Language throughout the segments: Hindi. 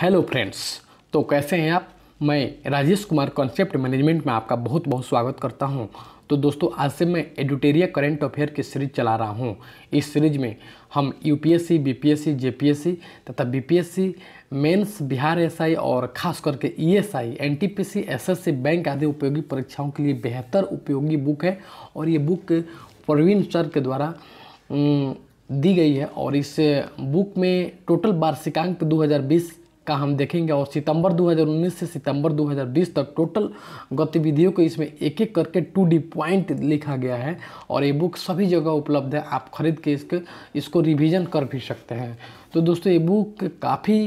हेलो फ्रेंड्स तो कैसे हैं आप मैं राजेश कुमार कॉन्सेप्ट मैनेजमेंट में आपका बहुत बहुत स्वागत करता हूं तो दोस्तों आज से मैं एडिटेरिया करंट अफेयर की सीरीज चला रहा हूं इस सीरीज में हम यूपीएससी बीपीएससी जेपीएससी तथा बीपीएससी मेंस बिहार एसआई और खास करके ईएसआई एनटीपीसी एसएससी बैंक आदि उपयोगी परीक्षाओं के लिए बेहतर उपयोगी बुक है और ये बुक प्रवीण सर के द्वारा दी गई है और इस बुक में टोटल वार्षिकांक 2020 का हम देखेंगे और सितंबर 2019 से सितंबर 2020 तक टोटल गतिविधियों को इसमें एक एक करके टू डी पॉइंट लिखा गया है और ये बुक सभी जगह उपलब्ध है आप खरीद के इसके इसको रिवीजन कर भी सकते हैं तो दोस्तों ये बुक काफ़ी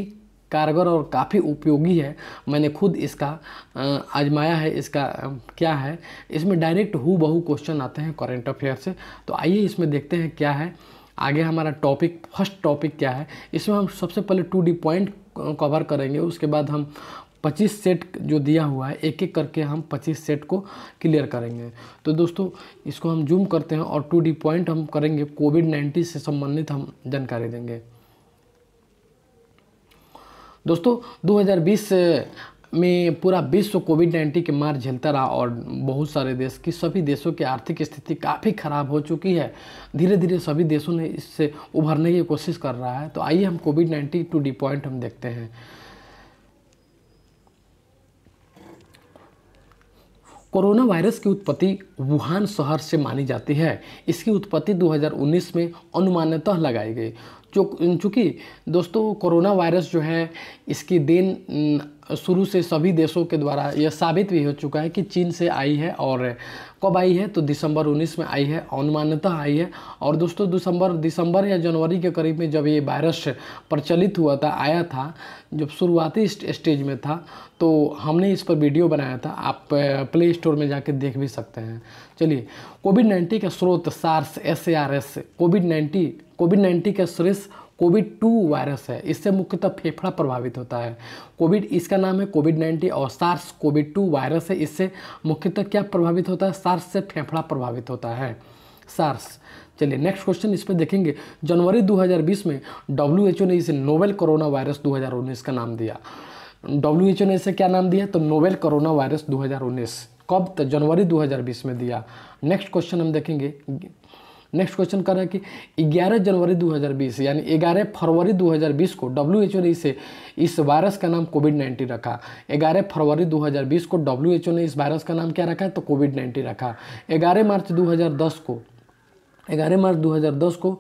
कारगर और काफ़ी उपयोगी है मैंने खुद इसका आजमाया है इसका क्या है इसमें डायरेक्ट हु बहु क्वेश्चन आते हैं करेंट अफेयर से तो आइए इसमें देखते हैं क्या है आगे हमारा टॉपिक फर्स्ट टॉपिक क्या है इसमें हम सबसे पहले टू डी पॉइंट कवर करेंगे उसके बाद हम 25 सेट जो दिया हुआ है एक एक करके हम 25 सेट को क्लियर करेंगे तो दोस्तों इसको हम जूम करते हैं और टू डी पॉइंट हम करेंगे कोविड नाइन्टीन से संबंधित हम जानकारी देंगे दोस्तों 2020 से में पूरा विश्व कोविड नाइन्टीन के मार झेलता रहा और बहुत सारे देश की सभी देशों की आर्थिक स्थिति काफ़ी ख़राब हो चुकी है धीरे धीरे सभी देशों ने इससे उभरने की कोशिश कर रहा है तो आइए हम COVID nineteen two D point हम देखते हैं कोरोना वायरस की उत्पत्ति वुहान शहर से मानी जाती है इसकी उत्पत्ति 2019 में अनुमानतः लगाई गई जो चूँकि दोस्तों कोरोना वायरस जो है इसकी देन शुरू से सभी देशों के द्वारा यह साबित भी हो चुका है कि चीन से आई है और कब आई है तो दिसंबर 19 में आई है अनुमानतः आई है और दोस्तों दिसंबर दिसंबर या जनवरी के करीब में जब ये वायरस प्रचलित हुआ था आया था जब शुरुआती स्टेज में था तो हमने इस पर वीडियो बनाया था आप प्ले स्टोर में जाके देख भी सकते हैं चलिए कोविड नाइन्टीन के स्रोत SARS S A R S COVID nineteen Covid nineteen के स्रेस कोविड टू वायरस है इससे मुख्यतः फेफड़ा प्रभावित होता है कोविड इसका नाम है कोविड नाइन्टीन और सार्स कोविड टू वायरस है इससे मुख्यतः क्या प्रभावित होता है सार्स से फेफड़ा प्रभावित होता है सार्स चलिए नेक्स्ट क्वेश्चन इस पर देखेंगे जनवरी 2020 में डब्ल्यू ने इसे नोवेल कोरोना वायरस 2019 का नाम दिया डब्ल्यू ने इसे क्या नाम दिया तो नोवेल कोरोना वायरस 2019 कब तक तो जनवरी 2020 में दिया नेक्स्ट क्वेश्चन हम देखेंगे नेक्स्ट क्वेश्चन कर रहा है कि 11 जनवरी 2020 यानी 11 फरवरी 2020 को डब्ल्यू एच ओ ने इसे इस वायरस का नाम कोविड 19 रखा 11 फरवरी 2020 को डब्ल्यू एच ओ ने इस वायरस का नाम क्या रखा है तो कोविड 19 रखा 11 मार्च 2010 को 11 मार्च 2010 को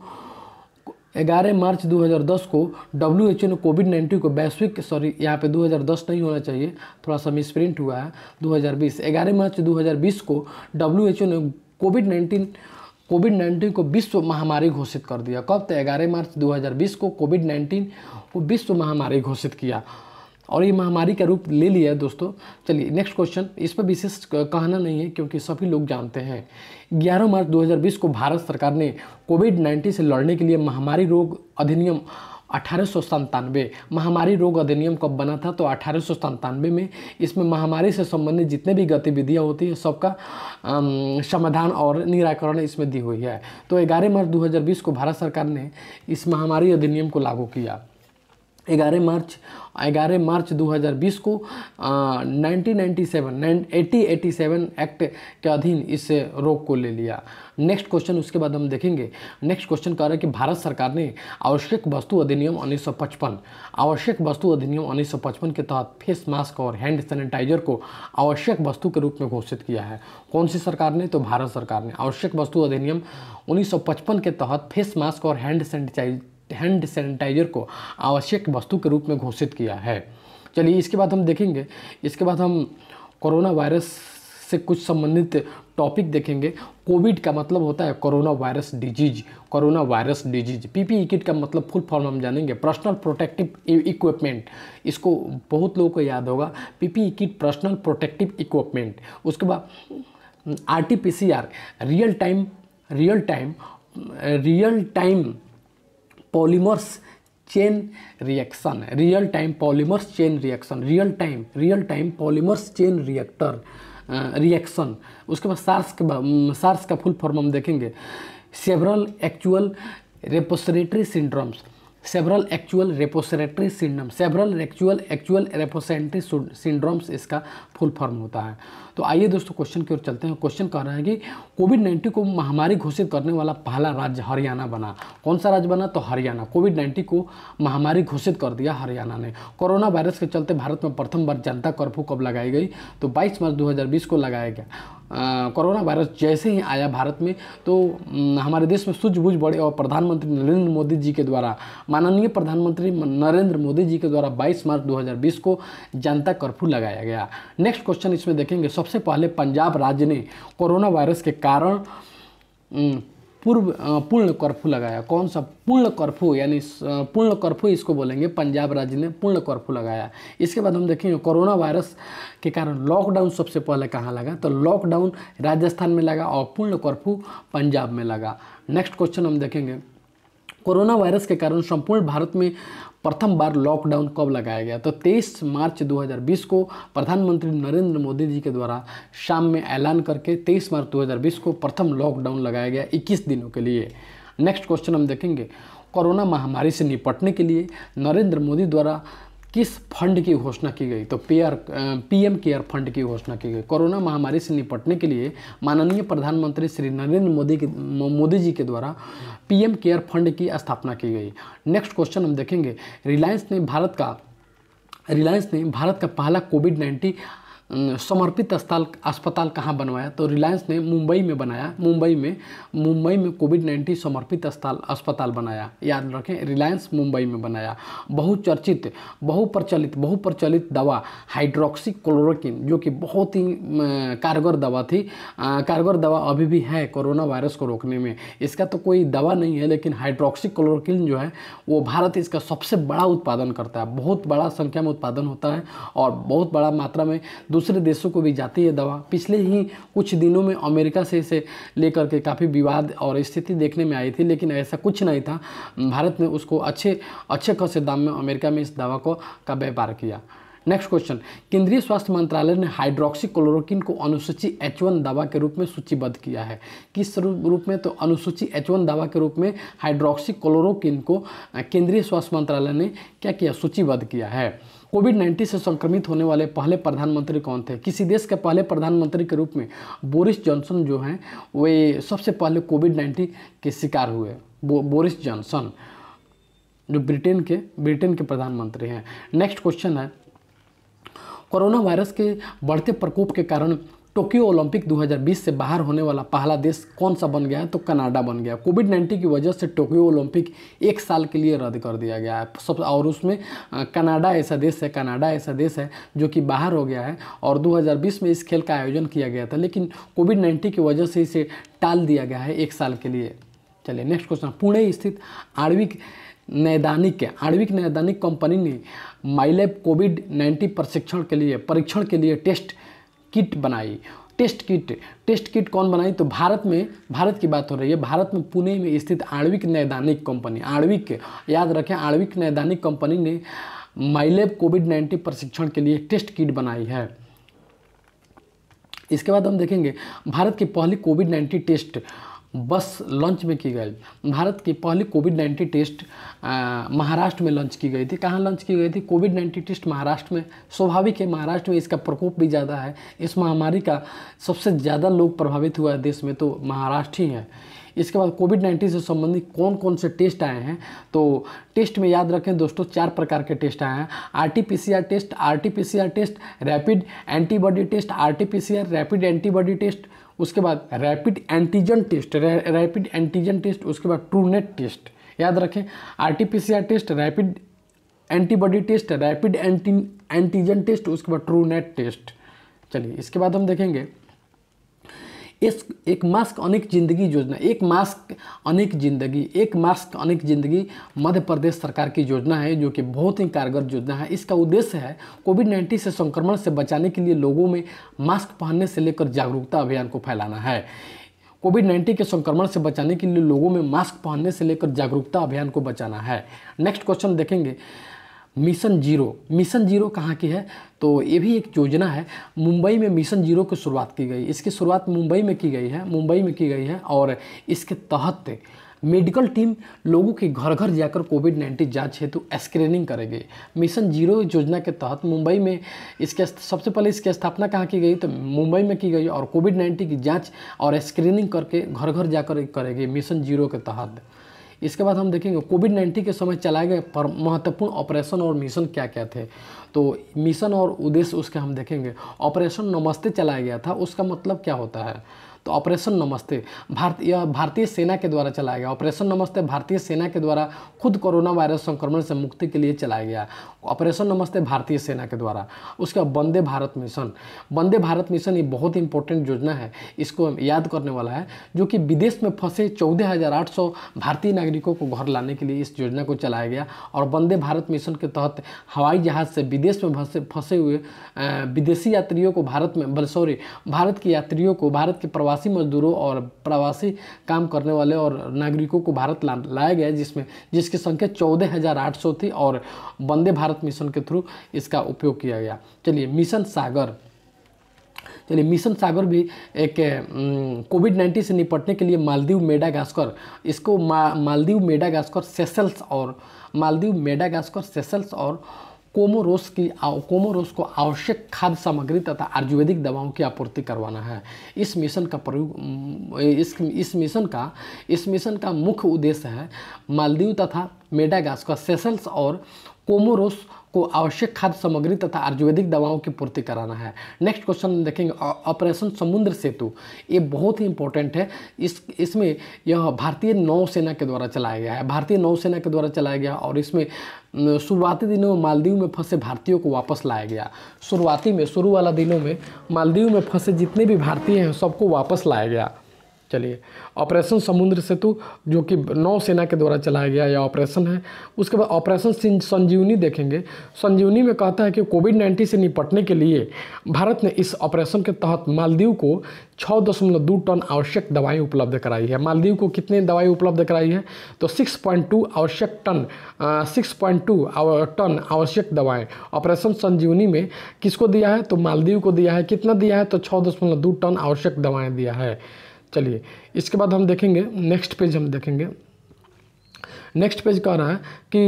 11 मार्च 2010 को डब्ल्यू एच ओ ने कोविड नाइन्टीन को वैश्विक सॉरी यहाँ पे 2010 नहीं होना चाहिए थोड़ा सा मिसप्रिंट हुआ है 2020 11 मार्च 2020 को डब्ल्यू एच ओ ने कोविड नाइन्टीन कोविड नाइन्टीन को विश्व महामारी घोषित कर दिया कब तक 11 मार्च 2020 को कोविड नाइन्टीन को विश्व महामारी घोषित किया और ये महामारी का रूप ले लिया है दोस्तों चलिए नेक्स्ट क्वेश्चन इस पर विशेष कहना नहीं है क्योंकि सभी लोग जानते हैं 11 मार्च 2020 को भारत सरकार ने कोविड 19 से लड़ने के लिए महामारी रोग अधिनियम अठारह महामारी रोग अधिनियम कब बना था तो अठारह में इसमें महामारी से संबंधित जितने भी गतिविधियां होती हैं सबका समाधान और निराकरण इसमें दी हुई है तो 11 मार्च 2020 को भारत सरकार ने इस महामारी अधिनियम को लागू किया ग्यारह मार्च ग्यारह मार्च 2020 को nineteen ninety seven eighty seven act के अधीन इस रोग को ले लिया नेक्स्ट क्वेश्चन उसके बाद हम देखेंगे नेक्स्ट क्वेश्चन कह रहा है कि भारत सरकार ने आवश्यक वस्तु अधिनियम 1955 आवश्यक वस्तु अधिनियम 1955 के तहत फेस मास्क और हैंड सैनिटाइजर को आवश्यक वस्तु के रूप में घोषित किया है कौन सी सरकार ने तो भारत सरकार ने आवश्यक वस्तु अधिनियम उन्नीस के तहत फेस मास्क और हैंड सैनिटाइज हैंड सैनिटाइजर को आवश्यक वस्तु के रूप में घोषित किया है चलिए इसके बाद हम देखेंगे इसके बाद हम कोरोना वायरस से कुछ संबंधित टॉपिक देखेंगे कोविड का मतलब होता है corona virus disease corona virus disease PPE kit का मतलब फुल फॉर्म हम जानेंगे पर्सनल प्रोटेक्टिव इक्विपमेंट इसको बहुत लोगों को याद होगा PPE kit personal protective equipment उसके बाद R T P C R real time real time real time polymers chain reaction real time polymers chain reaction real time real time polymers chain reactor reaction उसके बाद सार्स के सार्स mm, का फुल फॉर्म हम देखेंगे several actual respiratory syndromes several actual respiratory syndrome several actual actual respiratory syndromes इसका फुल फॉर्म होता है तो आइए दोस्तों क्वेश्चन की ओर चलते हैं क्वेश्चन कह रहा है कि कोविड नाइन्टीन को महामारी घोषित करने वाला पहला राज्य हरियाणा बना कौन सा राज्य बना तो हरियाणा कोविड नाइन्टीन को महामारी घोषित कर दिया हरियाणा ने कोरोना वायरस के चलते भारत में प्रथम बार जनता कर्फ्यू कब लगाई गई तो बाईस मार्च दो को लगाया गया कोरोना वायरस जैसे ही आया भारत में तो हमारे देश में सूझबूझ बढ़े और प्रधानमंत्री नरेंद्र मोदी जी के द्वारा माननीय प्रधानमंत्री नरेंद्र मोदी जी के द्वारा 22 मार्च 2020 को जनता कर्फ्यू लगाया गया नेक्स्ट क्वेश्चन इसमें देखेंगे सबसे पहले पंजाब राज्य ने कोरोना वायरस के कारण पूर्व पूर्ण कर्फ्यू लगाया कौन सा पूर्ण कर्फ्यू यानी पूर्ण कर्फ्यू इसको बोलेंगे पंजाब राज्य ने पूर्ण कर्फ्यू लगाया इसके बाद हम देखेंगे कोरोना वायरस के कारण लॉकडाउन सबसे पहले कहाँ लगा तो लॉकडाउन राजस्थान में लगा और पूर्ण कर्फ्यू पंजाब में लगा नेक्स्ट क्वेश्चन हम देखेंगे कोरोना वायरस के कारण संपूर्ण भारत में प्रथम बार लॉकडाउन कब लगाया गया तो 23 मार्च 2020 को प्रधानमंत्री नरेंद्र मोदी जी के द्वारा शाम में ऐलान करके 23 मार्च 2020 को प्रथम लॉकडाउन लगाया गया 21 दिनों के लिए नेक्स्ट क्वेश्चन हम देखेंगे कोरोना महामारी से निपटने के लिए नरेंद्र मोदी द्वारा किस फंड की घोषणा की गई तो पीआर पीएम केयर फंड की घोषणा की गई कोरोना महामारी से निपटने के लिए माननीय प्रधानमंत्री श्री नरेंद्र मोदी के मोदी जी के द्वारा पीएम केयर फंड की स्थापना की गई नेक्स्ट क्वेश्चन हम देखेंगे रिलायंस ने भारत का रिलायंस ने भारत का पहला कोविड नाइन्टीन समर्पित अस्पताल अस्पताल कहाँ बनवाया तो रिलायंस ने मुंबई में बनाया मुंबई में मुंबई में कोविड नाइन्टीन समर्पित अस्पताल अस्पताल बनाया याद रखें रिलायंस मुंबई में बनाया बहुचर्चित बहुप्रचलित बहुप्रचलित दवा हाइड्रोक्सी क्लोरोकिन जो कि बहुत ही कारगर दवा थी कारगर दवा अभी भी है कोरोना वायरस को रोकने में इसका तो कोई दवा नहीं है लेकिन हाइड्रोक्सी क्लोरोकिन जो है वो भारत इसका सबसे बड़ा उत्पादन करता है बहुत बड़ा संख्या में उत्पादन होता है और बहुत बड़ा मात्रा में दूसरे देशों को भी जाती है दवा पिछले ही कुछ दिनों में अमेरिका से इसे लेकर के काफ़ी विवाद और स्थिति देखने में आई थी लेकिन ऐसा कुछ नहीं था भारत ने उसको अच्छे अच्छे खासे दाम में अमेरिका में इस दवा को का व्यापार किया नेक्स्ट क्वेश्चन केंद्रीय स्वास्थ्य मंत्रालय ने हाइड्रोक्सी क्लोरोक्न को अनुसूची एच वन दवा के रूप में सूचीबद्ध किया है किस रूप में तो अनुसूची एच वन दवा के रूप में हाइड्रोक्सी क्लोरोक्न को केंद्रीय स्वास्थ्य मंत्रालय ने क्या किया सूचीबद्ध किया है कोविड नाइन्टीन से संक्रमित होने वाले पहले प्रधानमंत्री कौन थे किसी देश के पहले प्रधानमंत्री के रूप में बोरिस जॉनसन जो हैं वे सबसे पहले कोविड नाइन्टीन के शिकार हुए बो, बोरिस जॉनसन जो ब्रिटेन के ब्रिटेन के प्रधानमंत्री हैं नेक्स्ट क्वेश्चन है कोरोना वायरस के बढ़ते प्रकोप के कारण टोक्यो ओलंपिक 2020 से बाहर होने वाला पहला देश कौन सा बन गया है तो कनाडा बन गया कोविड 19 की वजह से टोक्यो ओलंपिक एक साल के लिए रद्द कर दिया गया है सब और उसमें कनाडा ऐसा देश है कनाडा ऐसा देश है जो कि बाहर हो गया है और 2020 में इस खेल का आयोजन किया गया था लेकिन कोविड नाइन्टीन की वजह से इसे टाल दिया गया है एक साल के लिए चलिए नेक्स्ट क्वेश्चन पुणे स्थित आणविक नैदानिक आणविक नैदानिक कंपनी ने माइलेब कोविड नाइन्टीन प्रशिक्षण के लिए परीक्षण के लिए टेस्ट किट बनाई टेस्ट किट टेस्ट किट कौन बनाई तो भारत में भारत की बात हो रही है भारत में पुणे में स्थित आणविक नैदानिक कंपनी आणविक याद रखें आणविक नैदानिक कंपनी ने माइलेब कोविड नाइन्टीन प्रशिक्षण के लिए टेस्ट किट बनाई है इसके बाद हम देखेंगे भारत की पहली Covid nineteen test bus launch में की गई भारत की पहली कोविड नाइन्टीन टेस्ट महाराष्ट्र में लॉन्च की गई थी कहाँ लॉन्च की गई थी कोविड नाइन्टीन टेस्ट महाराष्ट्र में स्वाभाविक है महाराष्ट्र में इसका प्रकोप भी ज़्यादा है इस महामारी का सबसे ज़्यादा लोग प्रभावित हुआ है देश में तो महाराष्ट्र ही है इसके बाद कोविड नाइन्टीन से संबंधित कौन कौन से टेस्ट आए हैं तो टेस्ट में याद रखें दोस्तों चार प्रकार के टेस्ट आए हैं RTPCR test RTPCR test rapid antibody test RTPCR rapid antibody test उसके बाद rapid antigen test rapid antigen test उसके बाद ट्रूनेट टेस्ट याद रखें RTPCR test rapid antibody test rapid anti antigen test उसके बाद ट्रूनेट टेस्ट चलिए इसके बाद हम देखेंगे इस एक मास्क अनेक जिंदगी योजना एक मास्क अनेक जिंदगी एक मास्क अनेक जिंदगी मध्य प्रदेश सरकार की योजना है जो कि बहुत ही कारगर योजना है इसका उद्देश्य है कोविड नाइन्टीन से संक्रमण से बचाने के लिए लोगों में मास्क पहनने से लेकर जागरूकता अभियान को फैलाना है कोविड नाइन्टीन के संक्रमण से बचाने के लिए लोगों में मास्क पहनने से लेकर जागरूकता अभियान को बचाना है नेक्स्ट क्वेश्चन देखेंगे मिशन जीरो मिशन जीरो कहाँ की है तो ये भी एक योजना है मुंबई में मिशन जीरो की शुरुआत की गई इसकी शुरुआत मुंबई में की गई है मुंबई में की गई है और इसके तहत मेडिकल टीम लोगों के घर घर जाकर कोविड नाइन्टीन जांच हेतु स्क्रीनिंग करेगी मिशन जीरो योजना के तहत मुंबई में इसके सबसे पहले इसकी स्थापना कहाँ की गई तो मुंबई में की गई और कोविड नाइन्टीन की जांच और स्क्रीनिंग करके घर घर जाकर करेगी मिशन जीरो के तहत इसके बाद हम देखेंगे कोविड नाइन्टीन के समय चलाए गए महत्वपूर्ण ऑपरेशन और मिशन क्या क्या थे तो मिशन और उद्देश्य उसके हम देखेंगे ऑपरेशन नमस्ते चलाया गया था उसका मतलब क्या होता है तो ऑपरेशन नमस्ते भारत यह भारतीय सेना के द्वारा चलाया गया ऑपरेशन नमस्ते भारतीय सेना के द्वारा खुद कोरोना वायरस संक्रमण से मुक्ति के लिए चलाया गया ऑपरेशन नमस्ते भारतीय सेना के द्वारा उसके बाद वंदे भारत मिशन वंदे भारत मिशन ये बहुत इंपॉर्टेंट योजना है इसको याद करने वाला है जो कि विदेश में फंसे चौदह भारतीय नागरिकों को घर लाने के लिए इस योजना को चलाया गया और वंदे भारत मिशन के तहत हवाई जहाज़ से विदेश में फंसे फंसे हुए विदेशी यात्रियों को भारत में सॉरी भारत के यात्रियों को भारत के प्रवास प्रवासी मजदूरों और प्रवासी काम करने वाले और नागरिकों को भारत लाया गया जिसमें जिसकी संख्या चौदह हज़ार आठ सौ थी और वंदे भारत मिशन के थ्रू इसका उपयोग किया गया चलिए मिशन सागर चलिए मिशन सागर भी एक कोविड नाइन्टीन से निपटने के लिए मालदीव मेडागास्कर इसको मा, मालदीव मेडागास्कर सेसल्स और मालदीव मेडागास्कर सेसल्स और कोमोरोस की कोमोरोस को आवश्यक खाद्य सामग्री तथा आयुर्वेदिक दवाओं की आपूर्ति करवाना है इस मिशन का प्रयोग इस इस मिशन का इस मिशन का मुख्य उद्देश्य है मालदीव तथा मेडागास्कर सेसल्स और कोमोरोस को आवश्यक खाद्य सामग्री तथा आयुर्वेदिक दवाओं की पूर्ति कराना है नेक्स्ट क्वेश्चन देखेंगे ऑपरेशन समुद्र सेतु ये बहुत ही इंपॉर्टेंट है इस इसमें यह भारतीय नौसेना के द्वारा चलाया गया है भारतीय नौसेना के द्वारा चलाया गया और इसमें शुरुआती दिनों में मालदीव में फंसे भारतीयों को वापस लाया गया शुरुआती में शुरू वाला दिनों में मालदीव में फंसे जितने भी भारतीय हैं सबको वापस लाया गया चलिए ऑपरेशन समुद्र सेतु जो कि नौसेना के द्वारा चलाया गया या ऑपरेशन है उसके बाद ऑपरेशन संजीवनी देखेंगे संजीवनी में कहता है कि कोविड नाइन्टीन से निपटने के लिए भारत ने इस ऑपरेशन के तहत मालदीव को छः दशमलव दो टन आवश्यक दवाएं उपलब्ध कराई है मालदीव को कितने दवाई उपलब्ध कराई है तो 6.2 आवश्यक टन 6.2 टन आवश्यक दवाएं ऑपरेशन संजीवनी में किसको दिया है तो मालदीव को दिया है कितना दिया है तो छः दशमलव दो टन आवश्यक दवाएँ दिया है चलिए इसके बाद हम देखेंगे नेक्स्ट पेज हम देखेंगे नेक्स्ट पेज कह रहा है कि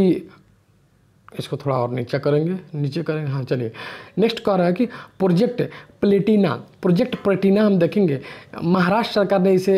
इसको थोड़ा और नीचे करेंगे नीचे करेंगे हाँ चलिए नेक्स्ट कह रहा है कि प्रोजेक्ट प्लेटिना प्रोजेक्ट प्लेटिना हम देखेंगे महाराष्ट्र सरकार ने इसे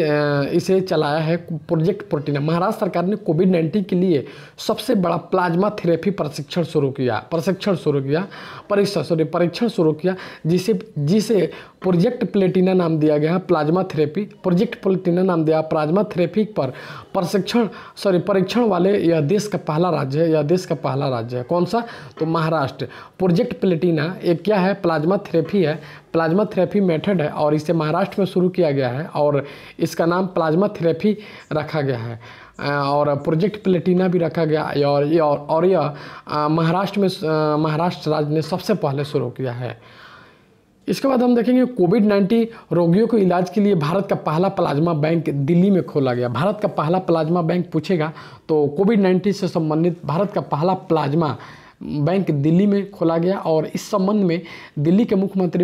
इसे चलाया है प्रोजेक्ट प्लेटिना महाराष्ट्र सरकार ने कोविड नाइन्टीन के लिए सबसे बड़ा प्लाज्मा थेरेपी प्रशिक्षण शुरू किया प्रशिक्षण शुरू किया परीक्षा सॉरी परीक्षण शुरू किया जिसे जिसे प्रोजेक्ट प्लेटिना नाम दिया गया है प्लाज्मा थेरेपी प्रोजेक्ट प्लेटिना नाम दिया प्लाज्मा थेरेपी पर प्रशिक्षण सॉरी परीक्षण वाले यह देश का पहला राज्य है यह देश का पहला राज्य है कौन सा तो महाराष्ट्र प्रोजेक्ट प्लेटिना एक क्या है प्लाज्मा थेरेपी है प्लाज्मा थेरेपी मेथड है और इसे महाराष्ट्र में शुरू किया गया है और इसका नाम प्लाज्मा थेरेपी रखा गया है और प्रोजेक्ट प्लेटिना भी रखा गया और यह और यह महाराष्ट्र में महाराष्ट्र राज्य ने सबसे पहले शुरू किया है इसके बाद हम देखेंगे कोविड नाइन्टीन रोगियों को इलाज के लिए भारत का पहला प्लाज्मा बैंक दिल्ली में खोला गया भारत का पहला प्लाज्मा बैंक पूछेगा तो कोविड नाइन्टीन से संबंधित भारत का पहला प्लाज्मा बैंक दिल्ली में खोला गया और इस संबंध में दिल्ली के मुख्यमंत्री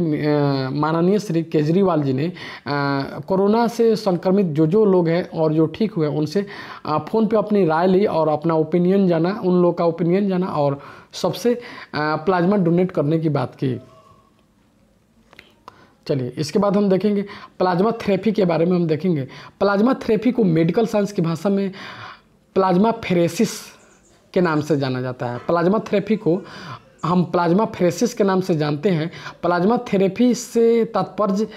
माननीय श्री केजरीवाल जी ने कोरोना से संक्रमित जो जो लोग हैं और जो ठीक हुए उनसे फ़ोन पे अपनी राय ली और अपना ओपिनियन जाना उन लोग का ओपिनियन जाना और सबसे प्लाज्मा डोनेट करने की बात की चलिए इसके बाद हम देखेंगे प्लाज्मा थेरेपी के बारे में हम देखेंगे प्लाज्मा थेरेपी को मेडिकल साइंस की भाषा में प्लाज्मा फेरेसिस के नाम से जाना जाता है प्लाज्मा थेरेपी को हम प्लाज्मा फेरेसिस के नाम से जानते हैं प्लाज्मा थेरेपी से तात्पर्य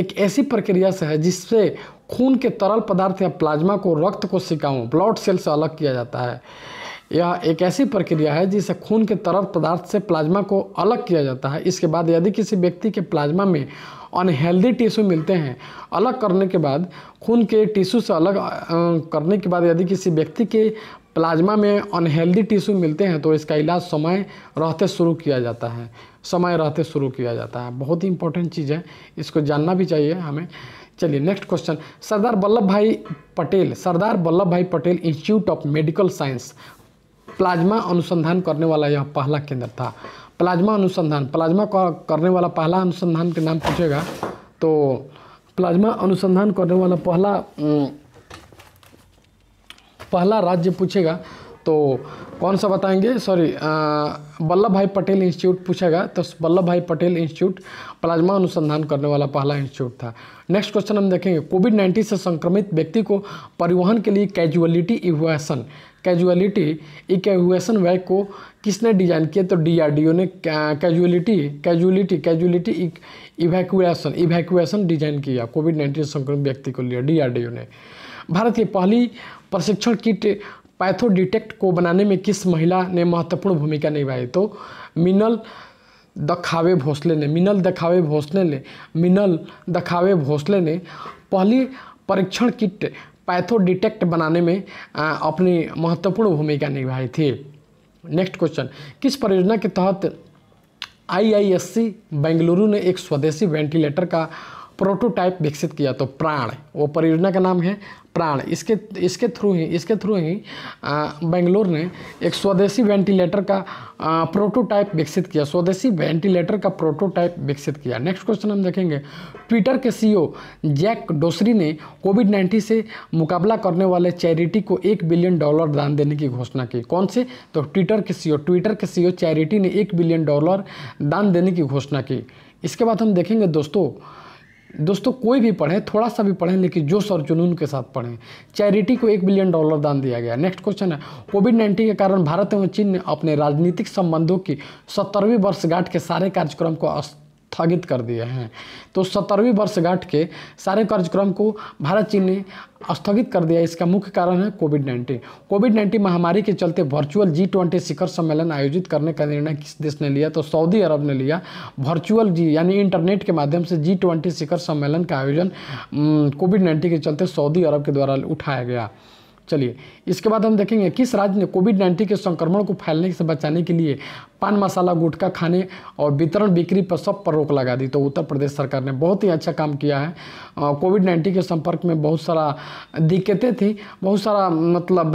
एक ऐसी प्रक्रिया से है जिससे खून के तरल पदार्थ या प्लाज्मा को रक्त को सिकाऊँ ब्लड सेल से अलग किया जाता है यह एक ऐसी प्रक्रिया है जिसे खून के तरल पदार्थ से प्लाज्मा को अलग किया जाता है इसके बाद यदि किसी व्यक्ति के प्लाज्मा में अनहेल्दी टिश्यू मिलते हैं अलग करने के बाद खून के टिश्यू से अलग करने के बाद यदि किसी व्यक्ति के प्लाज्मा में अनहेल्दी टिश्यू मिलते हैं तो इसका इलाज समय रहते शुरू किया जाता है समय रहते शुरू किया जाता है बहुत ही इंपॉर्टेंट चीज़ है इसको जानना भी चाहिए हमें चलिए next question Sardar Vallabhbhai Patel Sardar Vallabhbhai Patel institute of medical science plasma अनुसंधान करने वाला यह पहला केंद्र था प्लाज्मा अनुसंधान प्लाज्मा करने वाला पहला अनुसंधान के नाम पूछेगा तो प्लाज्मा अनुसंधान करने वाला पहला पहला राज्य पूछेगा तो कौन सा बताएंगे सॉरी वल्लभ भाई पटेल इंस्टीट्यूट पूछेगा तो वल्लभ भाई पटेल इंस्टीट्यूट प्लाज्मा अनुसंधान करने वाला पहला इंस्टीट्यूट था नेक्स्ट क्वेश्चन हम देखेंगे कोविड नाइन्टीन से संक्रमित व्यक्ति को परिवहन के लिए कैजुअलिटी इवेशन कैजुअलिटी इक्वेशन वैग को किसने डिजाइन किया तो डीआरडीओ ने casualty casualty casualty evacuation evacuation design किया कोविड नाइन्टीन संक्रमित व्यक्ति को लिया डीआरडीओ ने भारत की पहली प्रशिक्षण किट पैथो डिटेक्ट को बनाने में किस महिला ने महत्वपूर्ण भूमिका निभाई तो मिनल दखावे भोसले ने मिनल दखावे भोसले ने मिनल दखावे भोसले ने पहली परीक्षण किट पैथो डिटेक्ट बनाने में अपनी महत्वपूर्ण भूमिका निभाई थी नेक्स्ट क्वेश्चन किस परियोजना के तहत आईआईएससी बेंगलुरु ने एक स्वदेशी वेंटिलेटर का प्रोटोटाइप विकसित किया तो प्राण वो परियोजना का नाम है प्राण इसके इसके थ्रू ही इसके थ्रू ही बेंगलोर ने एक स्वदेशी वेंटिलेटर का प्रोटोटाइप विकसित किया स्वदेशी वेंटिलेटर का प्रोटोटाइप विकसित किया नेक्स्ट क्वेश्चन हम देखेंगे ट्विटर के सीईओ जैक डोसरी ने कोविड नाइन्टीन से मुकाबला करने वाले चैरिटी को एक बिलियन डॉलर दान देने की घोषणा की कौन से तो ट्विटर के सी ट्विटर के सी चैरिटी ने एक बिलियन डॉलर दान देने की घोषणा की इसके बाद हम देखेंगे दोस्तों दोस्तों कोई भी पढ़ें थोड़ा सा भी पढ़ें लेकिन जोश और जुनून के साथ पढ़ें चैरिटी को एक बिलियन डॉलर दान दिया गया नेक्स्ट क्वेश्चन है कोविड नाइन्टीन के कारण भारत एवं चीन ने अपने राजनीतिक संबंधों की सत्तरवीं वर्षगांठ के सारे कार्यक्रम को स्थगित कर दिए हैं तो सत्तरवीं वर्षगांठ के सारे कार्यक्रम को भारत चीन ने स्थगित कर दिया इसका मुख्य कारण है कोविड नाइन्टीन कोविड नाइन्टीन महामारी के चलते वर्चुअल जी ट्वेंटी शिखर सम्मेलन आयोजित करने का निर्णय किस देश ने लिया तो सऊदी अरब ने लिया वर्चुअल जी यानी इंटरनेट के माध्यम से जी ट्वेंटी शिखर सम्मेलन का आयोजन कोविड नाइन्टीन के चलते सऊदी अरब के द्वारा उठाया गया चलिए इसके बाद हम देखेंगे किस राज्य ने कोविड नाइन्टीन के संक्रमण को फैलने से बचाने के लिए पान मसाला गुटखा खाने और वितरण बिक्री पर सब पर रोक लगा दी तो उत्तर प्रदेश सरकार ने बहुत ही अच्छा काम किया है कोविड नाइन्टीन के संपर्क में बहुत सारा दिक्कतें थी बहुत सारा मतलब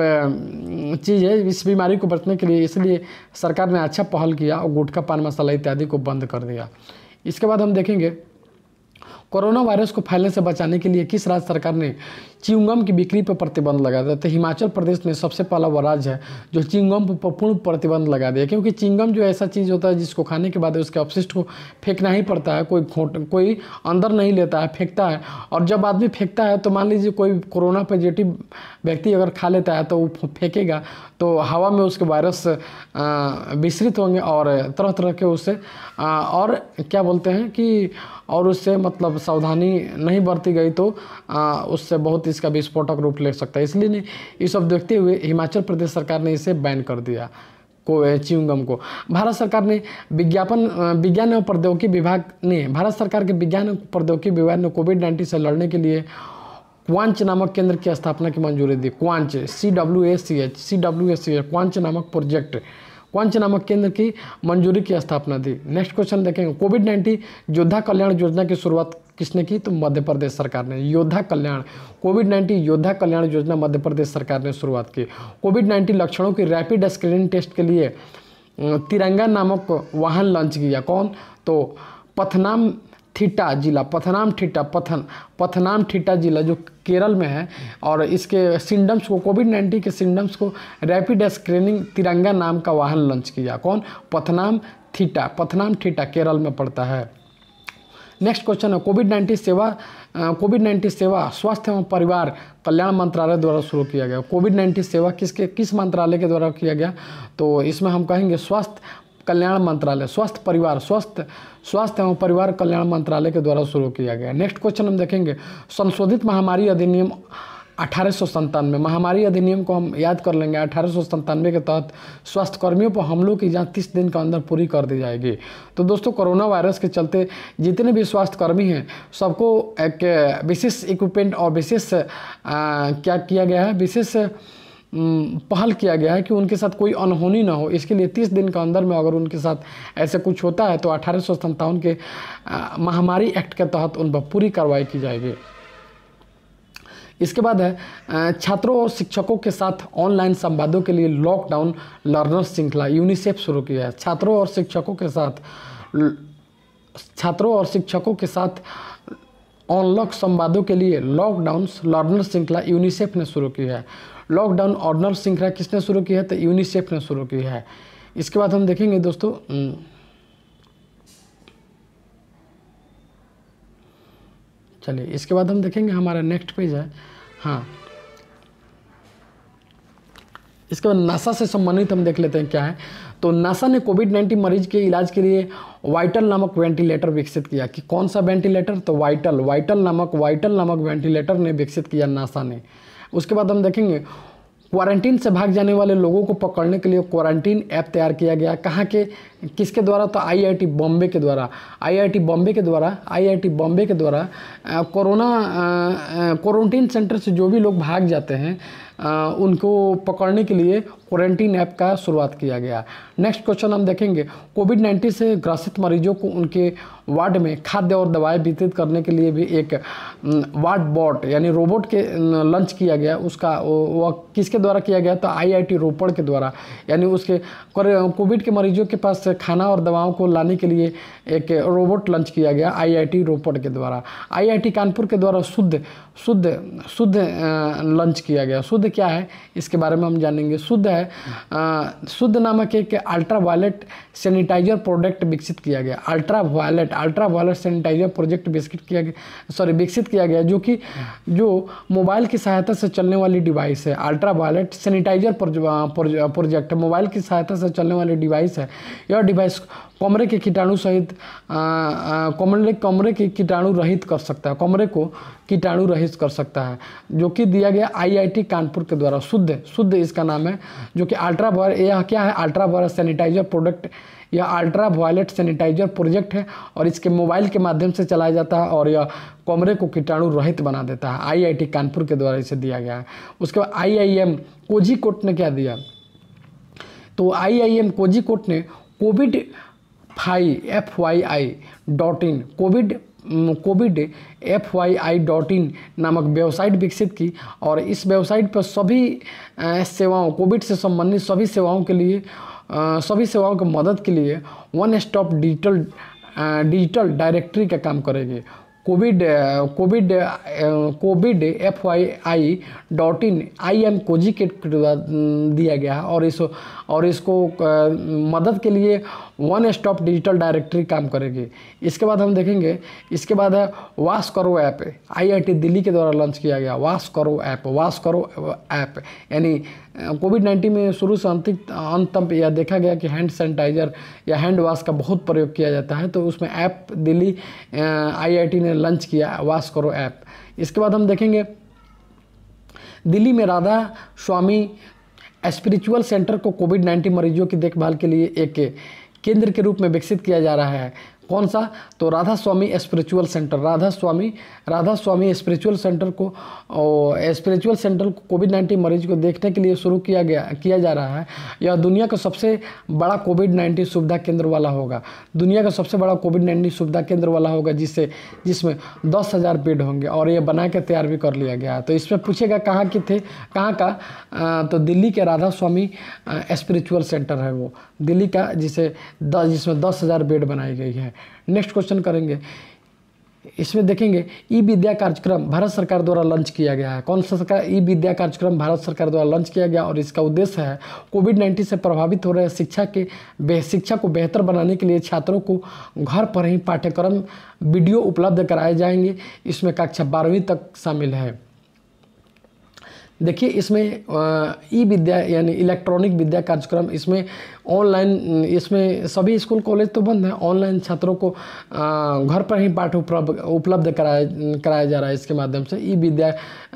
चीज़ है इस बीमारी को बचने के लिए इसलिए सरकार ने अच्छा पहल किया और गुटखा पान मसाला इत्यादि को बंद कर दिया इसके बाद हम देखेंगे कोरोना वायरस को फैलने से बचाने के लिए किस राज्य सरकार ने चिंगम की बिक्री पर प्रतिबंध लगा दिया तो हिमाचल प्रदेश में सबसे पहला वह राज्य है जो चिंगम पर पूर्ण प्रतिबंध लगा दिया क्योंकि चिंगम जो ऐसा चीज़ होता है जिसको खाने के बाद उसके अपशिष्ट को फेंकना ही पड़ता है कोई खोट कोई अंदर नहीं लेता है फेंकता है और जब आदमी फेंकता है तो मान लीजिए कोई कोरोना पॉजिटिव व्यक्ति अगर खा लेता है तो वो फेंकेगा तो हवा में उसके वायरस विस्तृत होंगे और तरह तरह के उससे और क्या बोलते हैं कि और उससे मतलब सावधानी नहीं बरती गई तो उससे बहुत प्रदेश का भी स्फोटक रूप ले सकता है इसलिए ये सब देखते हुए हिमाचल प्रदेश सरकार ने इसे बैन कर दिया को च्यूंगम को भारत सरकार ने विज्ञापन विज्ञान एवं प्रौद्योगिकी विभाग ने भारत सरकार के विज्ञान एवं प्रौद्योगिकी विभाग ने कोविड नाइन्टीन से लड़ने के लिए क्वांच नामक केंद्र की स्थापना की मंजूरी दी क्वांच C W S C H C W S C H क्वांच नामक प्रोजेक्ट क्वांच नामक केंद्र की मंजूरी की स्थापना दी नेक्स्ट क्वेश्चन देखेंगे कोविड नाइन्टीन योद्धा कल्याण योजना की शुरुआत किसने की तो मध्य प्रदेश सरकार ने योद्धा कल्याण कोविड 19 योद्धा कल्याण योजना मध्य प्रदेश सरकार ने शुरुआत की कोविड 19 लक्षणों की रैपिड स्क्रीनिंग टेस्ट के लिए तिरंगा नामक वाहन लॉन्च किया कौन तो पथनाम थीटा जिला पथनाम थीटा पथन पथनाम थीटा जिला जो केरल में है और इसके सिंडम्स को कोविड नाइन्टीन के सिंडम्स को रैपिड स्क्रीनिंग तिरंगा नाम का वाहन लॉन्च किया कौन पथनाम थीटा पथनाम थीटा केरल में पड़ता है नेक्स्ट क्वेश्चन है Covid nineteen Seva Covid nineteen Seva स्वास्थ्य एवं परिवार कल्याण मंत्रालय द्वारा शुरू किया गया कोविड नाइन्टीन सेवा किसके किस मंत्रालय के द्वारा किया गया तो इसमें हम कहेंगे स्वास्थ्य कल्याण मंत्रालय स्वास्थ्य परिवार स्वास्थ्य स्वास्थ्य एवं परिवार कल्याण मंत्रालय के द्वारा शुरू किया गया नेक्स्ट क्वेश्चन हम देखेंगे संशोधित महामारी अधिनियम अठारह महामारी अधिनियम को हम याद कर लेंगे अठारह के तहत स्वास्थ्यकर्मियों पर हमलों की जांच तीस दिन के अंदर पूरी कर दी जाएगी तो दोस्तों कोरोना वायरस के चलते जितने भी स्वास्थ्यकर्मी हैं सबको एक विशेष इक्विपमेंट और विशेष क्या किया गया है विशेष पहल किया गया है कि उनके साथ कोई अनहोनी ना हो इसके लिए तीस दिन के अंदर में अगर उनके साथ ऐसे कुछ होता है तो अठारह के महामारी एक्ट के तहत उन पर पूरी कार्रवाई की जाएगी इसके बाद है छात्रों और शिक्षकों के साथ ऑनलाइन संवादों के लिए लॉकडाउन लर्नर श्रृंखला यूनिसेफ शुरू किया है छात्रों और शिक्षकों के साथ छात्रों और शिक्षकों के साथ ऑनलॉक संवादों के लिए लॉकडाउन लर्नर श्रृंखला यूनिसेफ ने शुरू की है लॉकडाउन ऑर्नर श्रृंखला किसने शुरू की है तो यूनिसेफ ने शुरू की है इसके बाद हम देखेंगे दोस्तों चलिए इसके बाद हम देखेंगे हमारा नेक्स्ट पेज है हाँ इसके बाद नासा से संबंधित हम देख लेते हैं क्या है तो नासा ने कोविड नाइन्टीन मरीज के इलाज के लिए वाइटल नामक वेंटिलेटर विकसित किया कि कौन सा वेंटिलेटर तो वाइटल वाइटल नामक वाइटल नामक वेंटिलेटर ने विकसित किया नासा ने उसके बाद हम देखेंगे क्वारंटीन से भाग जाने वाले लोगों को पकड़ने के लिए क्वारंटीन ऐप तैयार किया गया कहाँ के किसके द्वारा तो आईआईटी बॉम्बे के द्वारा आईआईटी बॉम्बे के द्वारा आईआईटी बॉम्बे के द्वारा कोरोना क्वारंटीन सेंटर से जो भी लोग भाग जाते हैं आ, उनको पकड़ने के लिए क्वारंटीन ऐप का शुरुआत किया गया नेक्स्ट क्वेश्चन हम देखेंगे कोविड नाइन्टीन से ग्रसित मरीजों को उनके वार्ड में खाद्य और दवाएं वितरित करने के लिए भी एक वार्ड बॉट यानी रोबोट के लंच किया गया उसका वह किसके द्वारा किया गया तो आईआईटी रोपड़ के द्वारा यानी उसके कोविड के मरीजों के पास खाना और दवाओं को लाने के लिए एक रोबोट लॉन्च किया गया आईआईटी रोपड़ के द्वारा आईआईटी कानपुर के द्वारा शुद्ध शुद्ध शुद्ध लंच किया गया शुद्ध क्या है इसके बारे में हम जानेंगे शुद्ध है शुद्ध नामक एक अल्ट्रा वायलेट सैनिटाइजर प्रोडक्ट विकसित किया गया ultra violet ultra violet sanitiser project विकसित किया गया सॉरी विकसित किया गया जो कि जो मोबाइल की सहायता से चलने वाली डिवाइस है ultra violet sanitiser project mobile की सहायता से चलने वाली डिवाइस है यह डिवाइस कमरे के कीटाणु सहित कमरे कमरे के कीटाणु रहित कर सकता है कमरे को कीटाणु रहित कर सकता है जो कि दिया गया आईआईटी कानपुर के द्वारा शुद्ध शुद्ध इसका नाम है जो कि अल्ट्रा वायर यह क्या है अल्ट्रा वायर सैनिटाइजर प्रोडक्ट यह अल्ट्रा वायलेट सैनिटाइजर प्रोजेक्ट है और इसके मोबाइल के माध्यम से चलाया जाता है और यह कमरे को कीटाणु रहित बना देता है आईआईटी कानपुर के द्वारा इसे दिया गया है उसके बाद आईआईएम कोजी कोट ने क्या दिया तो आईआईएम कोजी कोट ने Covid fi F Y I dot in Covid Covid F Y I dot in नामक वेबसाइट विकसित की और इस वेबसाइट पर सभी सेवाओं कोविड से संबंधित सभी सेवाओं के लिए सभी सेवाओं की मदद के लिए one stop digital digital directory का काम करेगी Covid Covid Covid F Y I dot in I M kit दिया गया है और इस और इसको मदद के लिए वन स्टॉप डिजिटल डायरेक्टरी काम करेगी इसके बाद हम देखेंगे इसके बाद है वास करो ऐप आईआईटी दिल्ली के द्वारा लॉन्च किया गया वास करो ऐप वास करो ऐप यानी कोविड नाइन्टीन में शुरू से अंतिम अंत यह देखा गया कि हैंड सैनिटाइज़र या हैंड वाश का बहुत प्रयोग किया जाता है तो उसमें ऐप दिल्ली आईआईटी ने लॉन्च किया वाश करो ऐप इसके बाद हम देखेंगे दिल्ली में राधा स्वामी स्पिरिचुअल सेंटर को कोविड नाइन्टीन मरीजों की देखभाल के लिए एक केंद्र के रूप में विकसित किया जा रहा है कौन सा तो Radha Soami spiritual centre Radha Soami Radha Soami spiritual centre को और स्पिरिचुअल सेंटर को कोविड नाइन्टीन मरीज को देखने के लिए शुरू किया गया किया जा रहा है यह दुनिया का सबसे बड़ा कोविड नाइन्टीन सुविधा केंद्र वाला होगा दुनिया का सबसे बड़ा कोविड नाइन्टीन सुविधा केंद्र वाला होगा जिससे जिसमें दस हज़ार बेड होंगे और ये बना के तैयार भी कर लिया गया है तो इसमें पूछेगा कहाँ के थे कहाँ का तो दिल्ली के राधा स्वामी स्पिरिचुअल सेंटर है वो दिल्ली का जिसे दस जिसमें दस हज़ार बेड बनाई गई है नेक्स्ट क्वेश्चन करेंगे इसमें देखेंगे ई विद्या कार्यक्रम भारत सरकार द्वारा लॉन्च किया गया है कौन सा सरकार ई विद्या कार्यक्रम भारत सरकार द्वारा लॉन्च किया गया और इसका उद्देश्य है कोविड नाइन्टीन से प्रभावित हो रहे शिक्षा के शिक्षा को बेहतर बनाने के लिए छात्रों को घर पर ही पाठ्यक्रम वीडियो उपलब्ध कराए जाएंगे इसमें कक्षा बारहवीं तक शामिल है देखिए इसमें ई विद्या यानी इलेक्ट्रॉनिक विद्या कार्यक्रम इसमें ऑनलाइन इसमें सभी स्कूल कॉलेज तो बंद है ऑनलाइन छात्रों को घर पर ही पाठ उपलब्ध कराया कराया जा रहा है इसके माध्यम से ई विद्या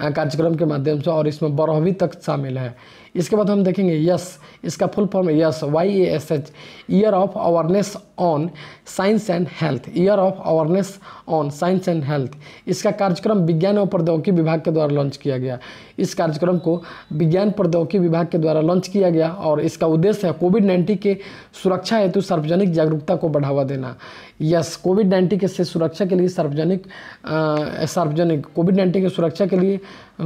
कार्यक्रम के माध्यम से और इसमें बारहवीं तक शामिल है इसके बाद हम देखेंगे यस इसका फुल फॉर्म है YAS Y A S H year of awareness on science and health year of awareness on science and health इसका कार्यक्रम विज्ञान और प्रौद्योगिकी विभाग के द्वारा लॉन्च किया गया इस कार्यक्रम को विज्ञान प्रौद्योगिकी विभाग के द्वारा लॉन्च किया गया और इसका उद्देश्य है कोविड नाइन्टीन के सुरक्षा हेतु सार्वजनिक जागरूकता को बढ़ावा देना यस कोविड नाइन्टीन से सुरक्षा के लिए सार्वजनिक सार्वजनिक कोविड नाइन्टीन के सुरक्षा के लिए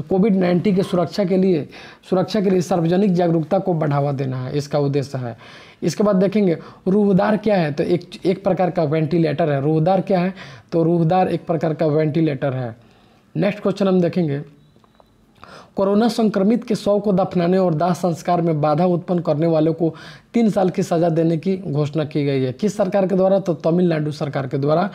कोविड नाइन्टीन के सुरक्षा के लिए सुरक्षा के लिए सार्वजनिक जागरूकता को बढ़ावा देना है इसका उद्देश्य है इसके बाद देखेंगे रूहदार क्या है तो एक एक प्रकार का वेंटिलेटर है रूहदार क्या है तो रूहदार एक प्रकार का वेंटिलेटर है नेक्स्ट क्वेश्चन हम देखेंगे कोरोना संक्रमित के शव को दफनाने और दाह संस्कार में बाधा उत्पन्न करने वालों को तीन साल की सज़ा देने की घोषणा की गई है किस सरकार के द्वारा तो तमिलनाडु सरकार के द्वारा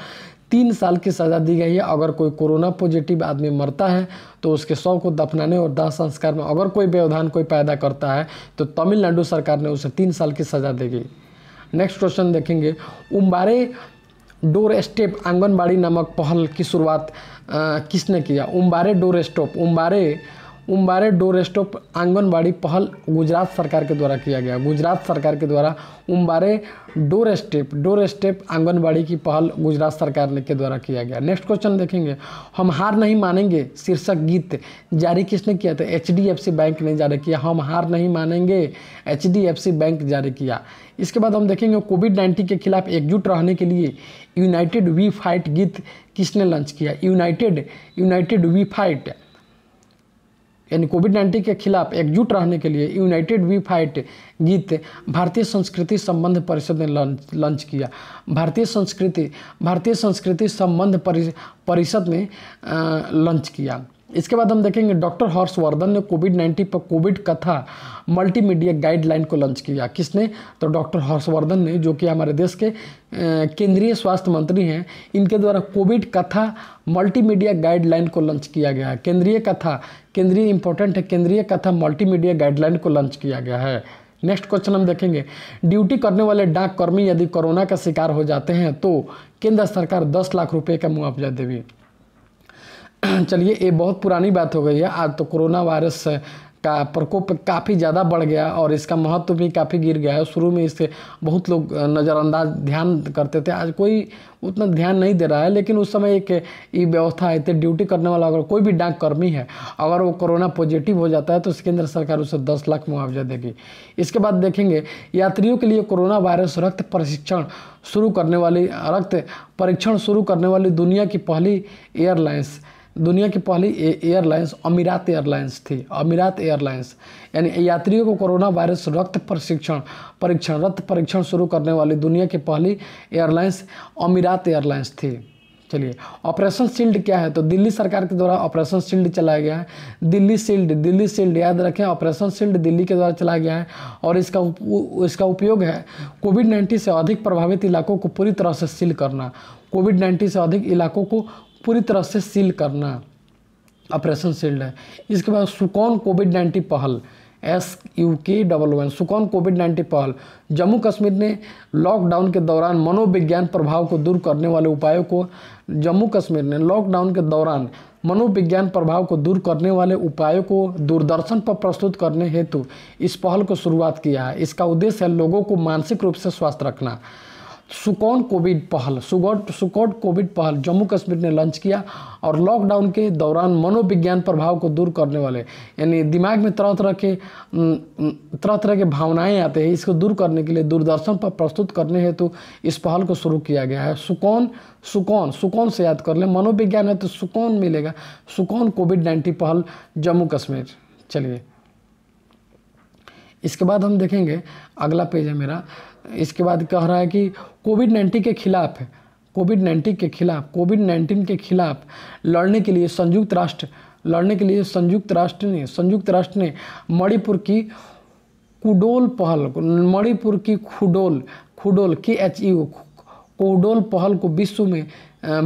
तीन साल की सज़ा दी गई है अगर कोई कोरोना पॉजिटिव आदमी मरता है तो उसके शव को दफनाने और दाह संस्कार में अगर कोई व्यवधान कोई पैदा करता है तो तमिलनाडु सरकार ने उसे तीन साल की सज़ा देगी नेक्स्ट क्वेश्चन देखेंगे उम्बारे डोर स्टेप आंगनबाड़ी नामक पहल की शुरुआत किसने किया Umbare doorstep Umbare Umbare stop anganwadi पहल गुजरात सरकार के द्वारा किया गया गुजरात सरकार के द्वारा Umbare doorstep doorstep anganwadi की पहल गुजरात सरकार के द्वारा किया गया नेक्स्ट क्वेश्चन देखेंगे हम हार नहीं मानेंगे शीर्षक गीत जारी किसने किया था एच बैंक ने जारी किया हम हार नहीं मानेंगे एच बैंक जारी किया इसके बाद हम देखेंगे कोविड नाइन्टीन के खिलाफ एकजुट रहने के लिए यूनाइटेड वी फाइट गीत किसने लॉन्च किया यूनाइटेड यूनाइटेड वी फाइट यानी कोविड नाइन्टीन के खिलाफ एकजुट रहने के लिए यूनाइटेड वी फाइट गीत भारतीय संस्कृति संबंध परिषद ने लॉन्च लॉन्च किया भारतीय संस्कृति भारतीय संस्कृति संबंध परिषद ने लॉन्च किया इसके बाद हम देखेंगे डॉक्टर हर्षवर्धन ने कोविड नाइन्टीन पर कोविड कथा मल्टीमीडिया गाइडलाइन को लॉन्च किया किसने तो डॉक्टर हर्षवर्धन ने जो कि हमारे देश के केंद्रीय स्वास्थ्य मंत्री हैं इनके द्वारा कोविड कथा मल्टीमीडिया गाइडलाइन को लॉन्च किया गया है केंद्रीय कथा केंद्रीय इंपॉर्टेंट है केंद्रीय कथा मल्टीमीडिया गाइडलाइन को लॉन्च किया गया है नेक्स्ट क्वेश्चन हम देखेंगे ड्यूटी करने वाले डाक कर्मी यदि कोरोना का शिकार हो जाते हैं तो केंद्र सरकार दस लाख रुपये का मुआवजा देगी चलिए ये बहुत पुरानी बात हो गई है आज तो कोरोना वायरस का प्रकोप काफ़ी ज़्यादा बढ़ गया और इसका महत्व भी काफ़ी गिर गया है शुरू में इससे बहुत लोग नज़रअंदाज ध्यान करते थे आज कोई उतना ध्यान नहीं दे रहा है लेकिन उस समय एक ये व्यवस्था है तो ड्यूटी करने वाला अगर कोई भी डाक कर्मी है अगर वो कोरोना पॉजिटिव हो जाता है तो केंद्र सरकार उसे दस लाख मुआवजा देगी इसके बाद देखेंगे यात्रियों के लिए कोरोना वायरस रक्त प्रशिक्षण शुरू करने वाली रक्त परीक्षण शुरू करने वाली दुनिया की पहली एयरलाइंस दुनिया की पहली एयरलाइंस अमीरात एयरलाइंस थी अमीरात एयरलाइंस यानी यात्रियों को कोरोना वायरस रक्त प्रशिक्षण परीक्षण रक्त परीक्षण शुरू करने वाली दुनिया की पहली एयरलाइंस अमीरात एयरलाइंस थी चलिए ऑपरेशन शील्ड क्या है तो दिल्ली सरकार के द्वारा ऑपरेशन शील्ड चलाया गया है दिल्ली शील्ड दिल्ली शील्ड याद रखें ऑपरेशन शील्ड दिल्ली के द्वारा चलाया गया है और इसका इसका उपयोग है कोविड नाइन्टीन से अधिक प्रभावित इलाकों को पूरी तरह से सील करना कोविड नाइन्टीन से अधिक इलाकों को पूरी तरह से सील करना ऑपरेशन सील्ड है इसके बाद सुकौन कोविड नाइन्टीन पहल S U K double one Sukoon Covid nineteen पहल जम्मू कश्मीर ने लॉकडाउन के दौरान मनोविज्ञान प्रभाव को दूर करने वाले उपायों को जम्मू कश्मीर ने लॉकडाउन के दौरान मनोविज्ञान प्रभाव को दूर करने वाले उपायों को दूरदर्शन पर प्रस्तुत करने हेतु इस पहल को शुरुआत किया है इसका उद्देश्य है लोगों को मानसिक रूप से स्वस्थ रखना सुकौन कोविड पहल सुगौट सुकौट कोविड पहल जम्मू कश्मीर ने लॉन्च किया और लॉकडाउन के दौरान मनोविज्ञान प्रभाव को दूर करने वाले यानी दिमाग में तरह तरह के तरह तरह के भावनाएं आते हैं इसको दूर करने के लिए दूरदर्शन पर प्रस्तुत करने हेतु तो इस पहल को शुरू किया गया है सुकौन सुकौन सुकौन से याद कर लें मनोविज्ञान है तो सुकौन मिलेगा सुकौन कोविड नाइन्टीन पहल जम्मू कश्मीर चलिए इसके बाद हम देखेंगे अगला पेज है मेरा इसके बाद कह रहा है कि कोविड नाइन्टीन के खिलाफ कोविड नाइन्टीन के खिलाफ कोविड नाइन्टीन के खिलाफ लड़ने के लिए संयुक्त राष्ट्र लड़ने के लिए संयुक्त राष्ट्र ने संयुक्त राष्ट्र ने मणिपुर की कुडोल पहल मणिपुर की खुडोल खुडोल के एच ई e कोडोल पहल को विश्व में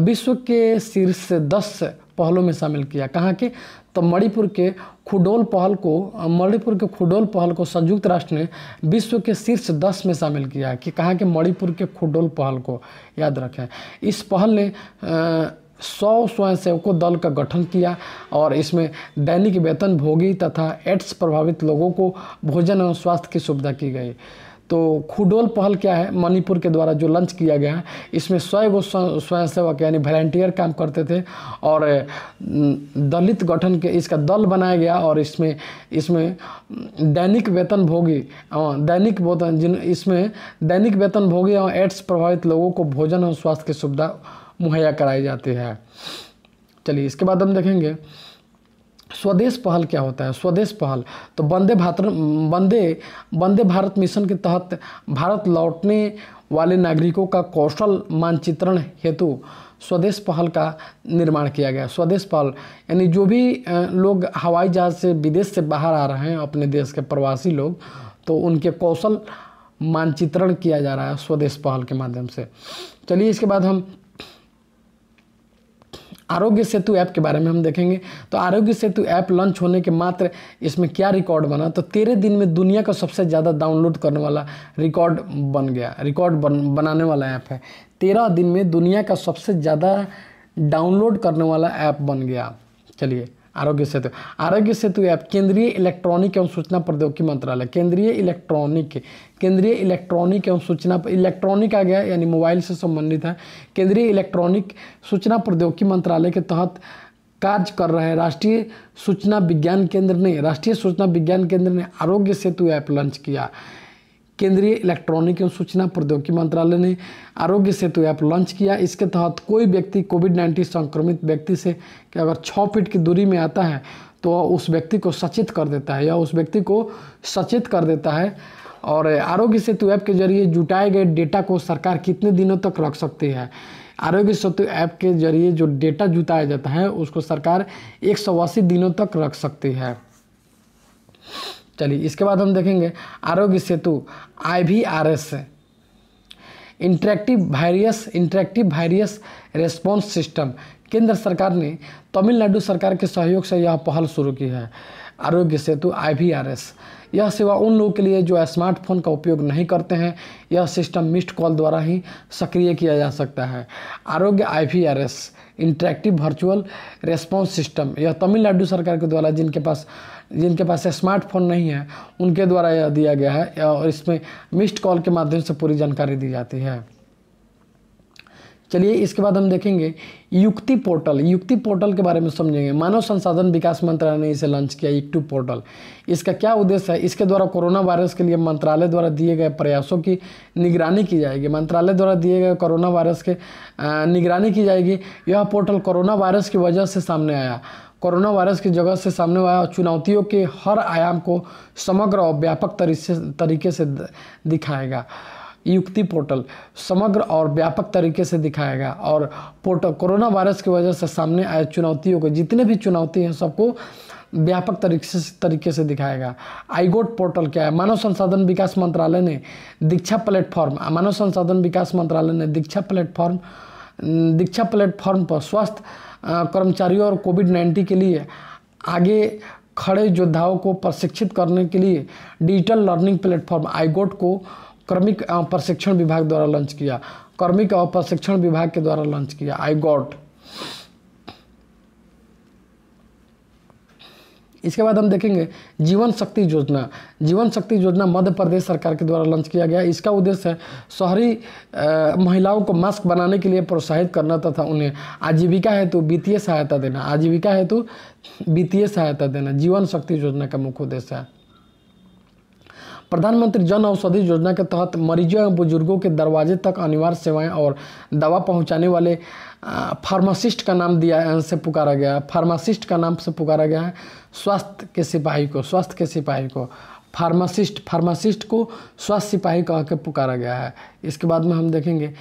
विश्व के शीर्ष दस पहलों में शामिल किया कहाँ के तो मणिपुर के खुडोल पहल को मणिपुर के खुडोल पहल को संयुक्त राष्ट्र ने विश्व के शीर्ष दस में शामिल किया कि कहाँ के मणिपुर के खुडोल पहल को याद रखें इस पहल ने सौ स्वयंसेवकों दल का गठन किया और इसमें दैनिक वेतन भोगी तथा एड्स प्रभावित लोगों को भोजन एवं स्वास्थ्य की सुविधा की गई तो खुडोल पहल क्या है मणिपुर के द्वारा जो लंच किया गया है इसमें स्वयं गो स्वयंसेवक यानी वॉलेंटियर काम करते थे और दलित गठन के इसका दल बनाया गया और इसमें इसमें दैनिक वेतन भोगी दैनिक वेतन जिन इसमें दैनिक वेतन भोगी और एड्स प्रभावित लोगों को भोजन और स्वास्थ्य की सुविधा मुहैया कराई जाती है चलिए इसके बाद हम देखेंगे स्वदेश पहल क्या होता है स्वदेश पहल तो वंदे भारत वंदे वंदे भारत मिशन के तहत भारत लौटने वाले नागरिकों का कौशल मानचित्रण हेतु स्वदेश पहल का निर्माण किया गया स्वदेश पहल यानी जो भी लोग हवाई जहाज़ से विदेश से बाहर आ रहे हैं अपने देश के प्रवासी लोग तो उनके कौशल मानचित्रण किया जा रहा है स्वदेश पहल के माध्यम से चलिए इसके बाद हम आरोग्य सेतु ऐप के बारे में हम देखेंगे तो आरोग्य सेतु ऐप लॉन्च होने के मात्र इसमें क्या रिकॉर्ड बना तो तेरह दिन में दुनिया का सबसे ज़्यादा डाउनलोड करने वाला रिकॉर्ड बन गया रिकॉर्ड बन बनाने वाला ऐप है तेरह दिन में दुनिया का सबसे ज़्यादा डाउनलोड करने वाला ऐप बन गया चलिए आरोग्य सेतु आरोग्य सेतु ऐप केंद्रीय इलेक्ट्रॉनिक एवं सूचना प्रौद्योगिकी मंत्रालय केंद्रीय इलेक्ट्रॉनिक केंद्रीय इलेक्ट्रॉनिक एवं सूचना इलेक्ट्रॉनिक आ गया यानी मोबाइल से संबंधित है केंद्रीय इलेक्ट्रॉनिक सूचना प्रौद्योगिकी मंत्रालय के तहत कार्य कर रहे हैं राष्ट्रीय सूचना विज्ञान केंद्र ने राष्ट्रीय सूचना विज्ञान केंद्र ने आरोग्य सेतु ऐप लॉन्च किया केंद्रीय इलेक्ट्रॉनिक एवं सूचना प्रौद्योगिकी मंत्रालय ने आरोग्य सेतु ऐप लॉन्च किया इसके तहत कोई व्यक्ति कोविड नाइन्टीन संक्रमित व्यक्ति से अगर छः फीट की दूरी में आता है तो उस व्यक्ति को सचेत कर देता है या उस व्यक्ति को सचेत कर देता है और आरोग्य सेतु ऐप के जरिए जुटाए गए डेटा को सरकार कितने दिनों तक रख सकती है आरोग्य सेतु ऐप के जरिए जो डेटा जुटाया जाता है उसको सरकार एक दिनों तक रख सकती है चलिए इसके बाद हम देखेंगे Arogya Setu I V R S interactive various interactive various response system केंद्र सरकार ने तमिलनाडु सरकार के सहयोग से यह पहल शुरू की है Arogya Setu I V R S यह सेवा उन लोगों के लिए जो स्मार्टफोन का उपयोग नहीं करते हैं यह सिस्टम मिस्ड कॉल द्वारा ही सक्रिय किया जा सकता है Arogya I V R S interactive virtual response system यह तमिलनाडु सरकार के द्वारा जिनके पास जिनके पास स्मार्टफोन नहीं है उनके द्वारा यह दिया गया है और इसमें मिस्ड कॉल के माध्यम से पूरी जानकारी दी जाती है चलिए इसके बाद हम देखेंगे युक्ति पोर्टल युक्ति पोर्टल के बारे में समझेंगे मानव संसाधन विकास मंत्रालय ने इसे लॉन्च किया युक्ति पोर्टल इसका क्या उद्देश्य है इसके द्वारा कोरोना वायरस के लिए मंत्रालय द्वारा दिए गए प्रयासों की निगरानी की जाएगी मंत्रालय द्वारा दिए गए कोरोना वायरस के निगरानी की जाएगी यह पोर्टल कोरोना वायरस की वजह से सामने आया कोरोना वायरस की जगह से सामने आया चुनौतियों के हर आयाम को समग्र और व्यापक तरीके तरीके से दिखाएगा युक्ति पोर्टल समग्र और व्यापक तरीके से दिखाएगा और पोर्टल कोरोना वायरस की वजह से सामने आए चुनौतियों के जितने भी चुनौती हैं सबको व्यापक तरीके से तरीके से दिखाएगा आईगोट पोर्टल क्या है मानव संसाधन विकास मंत्रालय ने दीक्षा प्लेटफॉर्म मानव संसाधन विकास मंत्रालय ने दीक्षा प्लेटफॉर्म दीक्षा प्लेटफॉर्म पर स्वास्थ्य कर्मचारियों और कोविड नाइन्टीन के लिए आगे खड़े योद्धाओं को प्रशिक्षित करने के लिए डिजिटल लर्निंग प्लेटफॉर्म आईगोट को क्रमिक प्रशिक्षण विभाग द्वारा लॉन्च किया क्रमिक और प्रशिक्षण विभाग के द्वारा लॉन्च किया आईगोट इसके बाद हम देखेंगे जीवन शक्ति योजना जीवन शक्ति योजना मध्य प्रदेश सरकार के द्वारा लॉन्च किया गया इसका उद्देश्य है शहरी महिलाओं को मास्क बनाने के लिए प्रोत्साहित करना तथा उन्हें आजीविका हेतु वित्तीय सहायता देना आजीविका हेतु वित्तीय सहायता देना जीवन शक्ति योजना का मुख्य उद्देश्य है प्रधानमंत्री जन औषधि योजना के तहत मरीजों एवं बुजुर्गों के दरवाजे तक अनिवार्य सेवाएं और दवा पहुंचाने वाले फार्मासिस्ट का नाम दिया से पुकारा गया है फार्मासिस्ट का नाम से पुकारा गया है स्वास्थ्य के सिपाही को स्वास्थ्य के सिपाही को फार्मासिस्ट फार्मासिस्ट को स्वास्थ्य सिपाही कह के पुकारा गया है इसके बाद में हम देखेंगे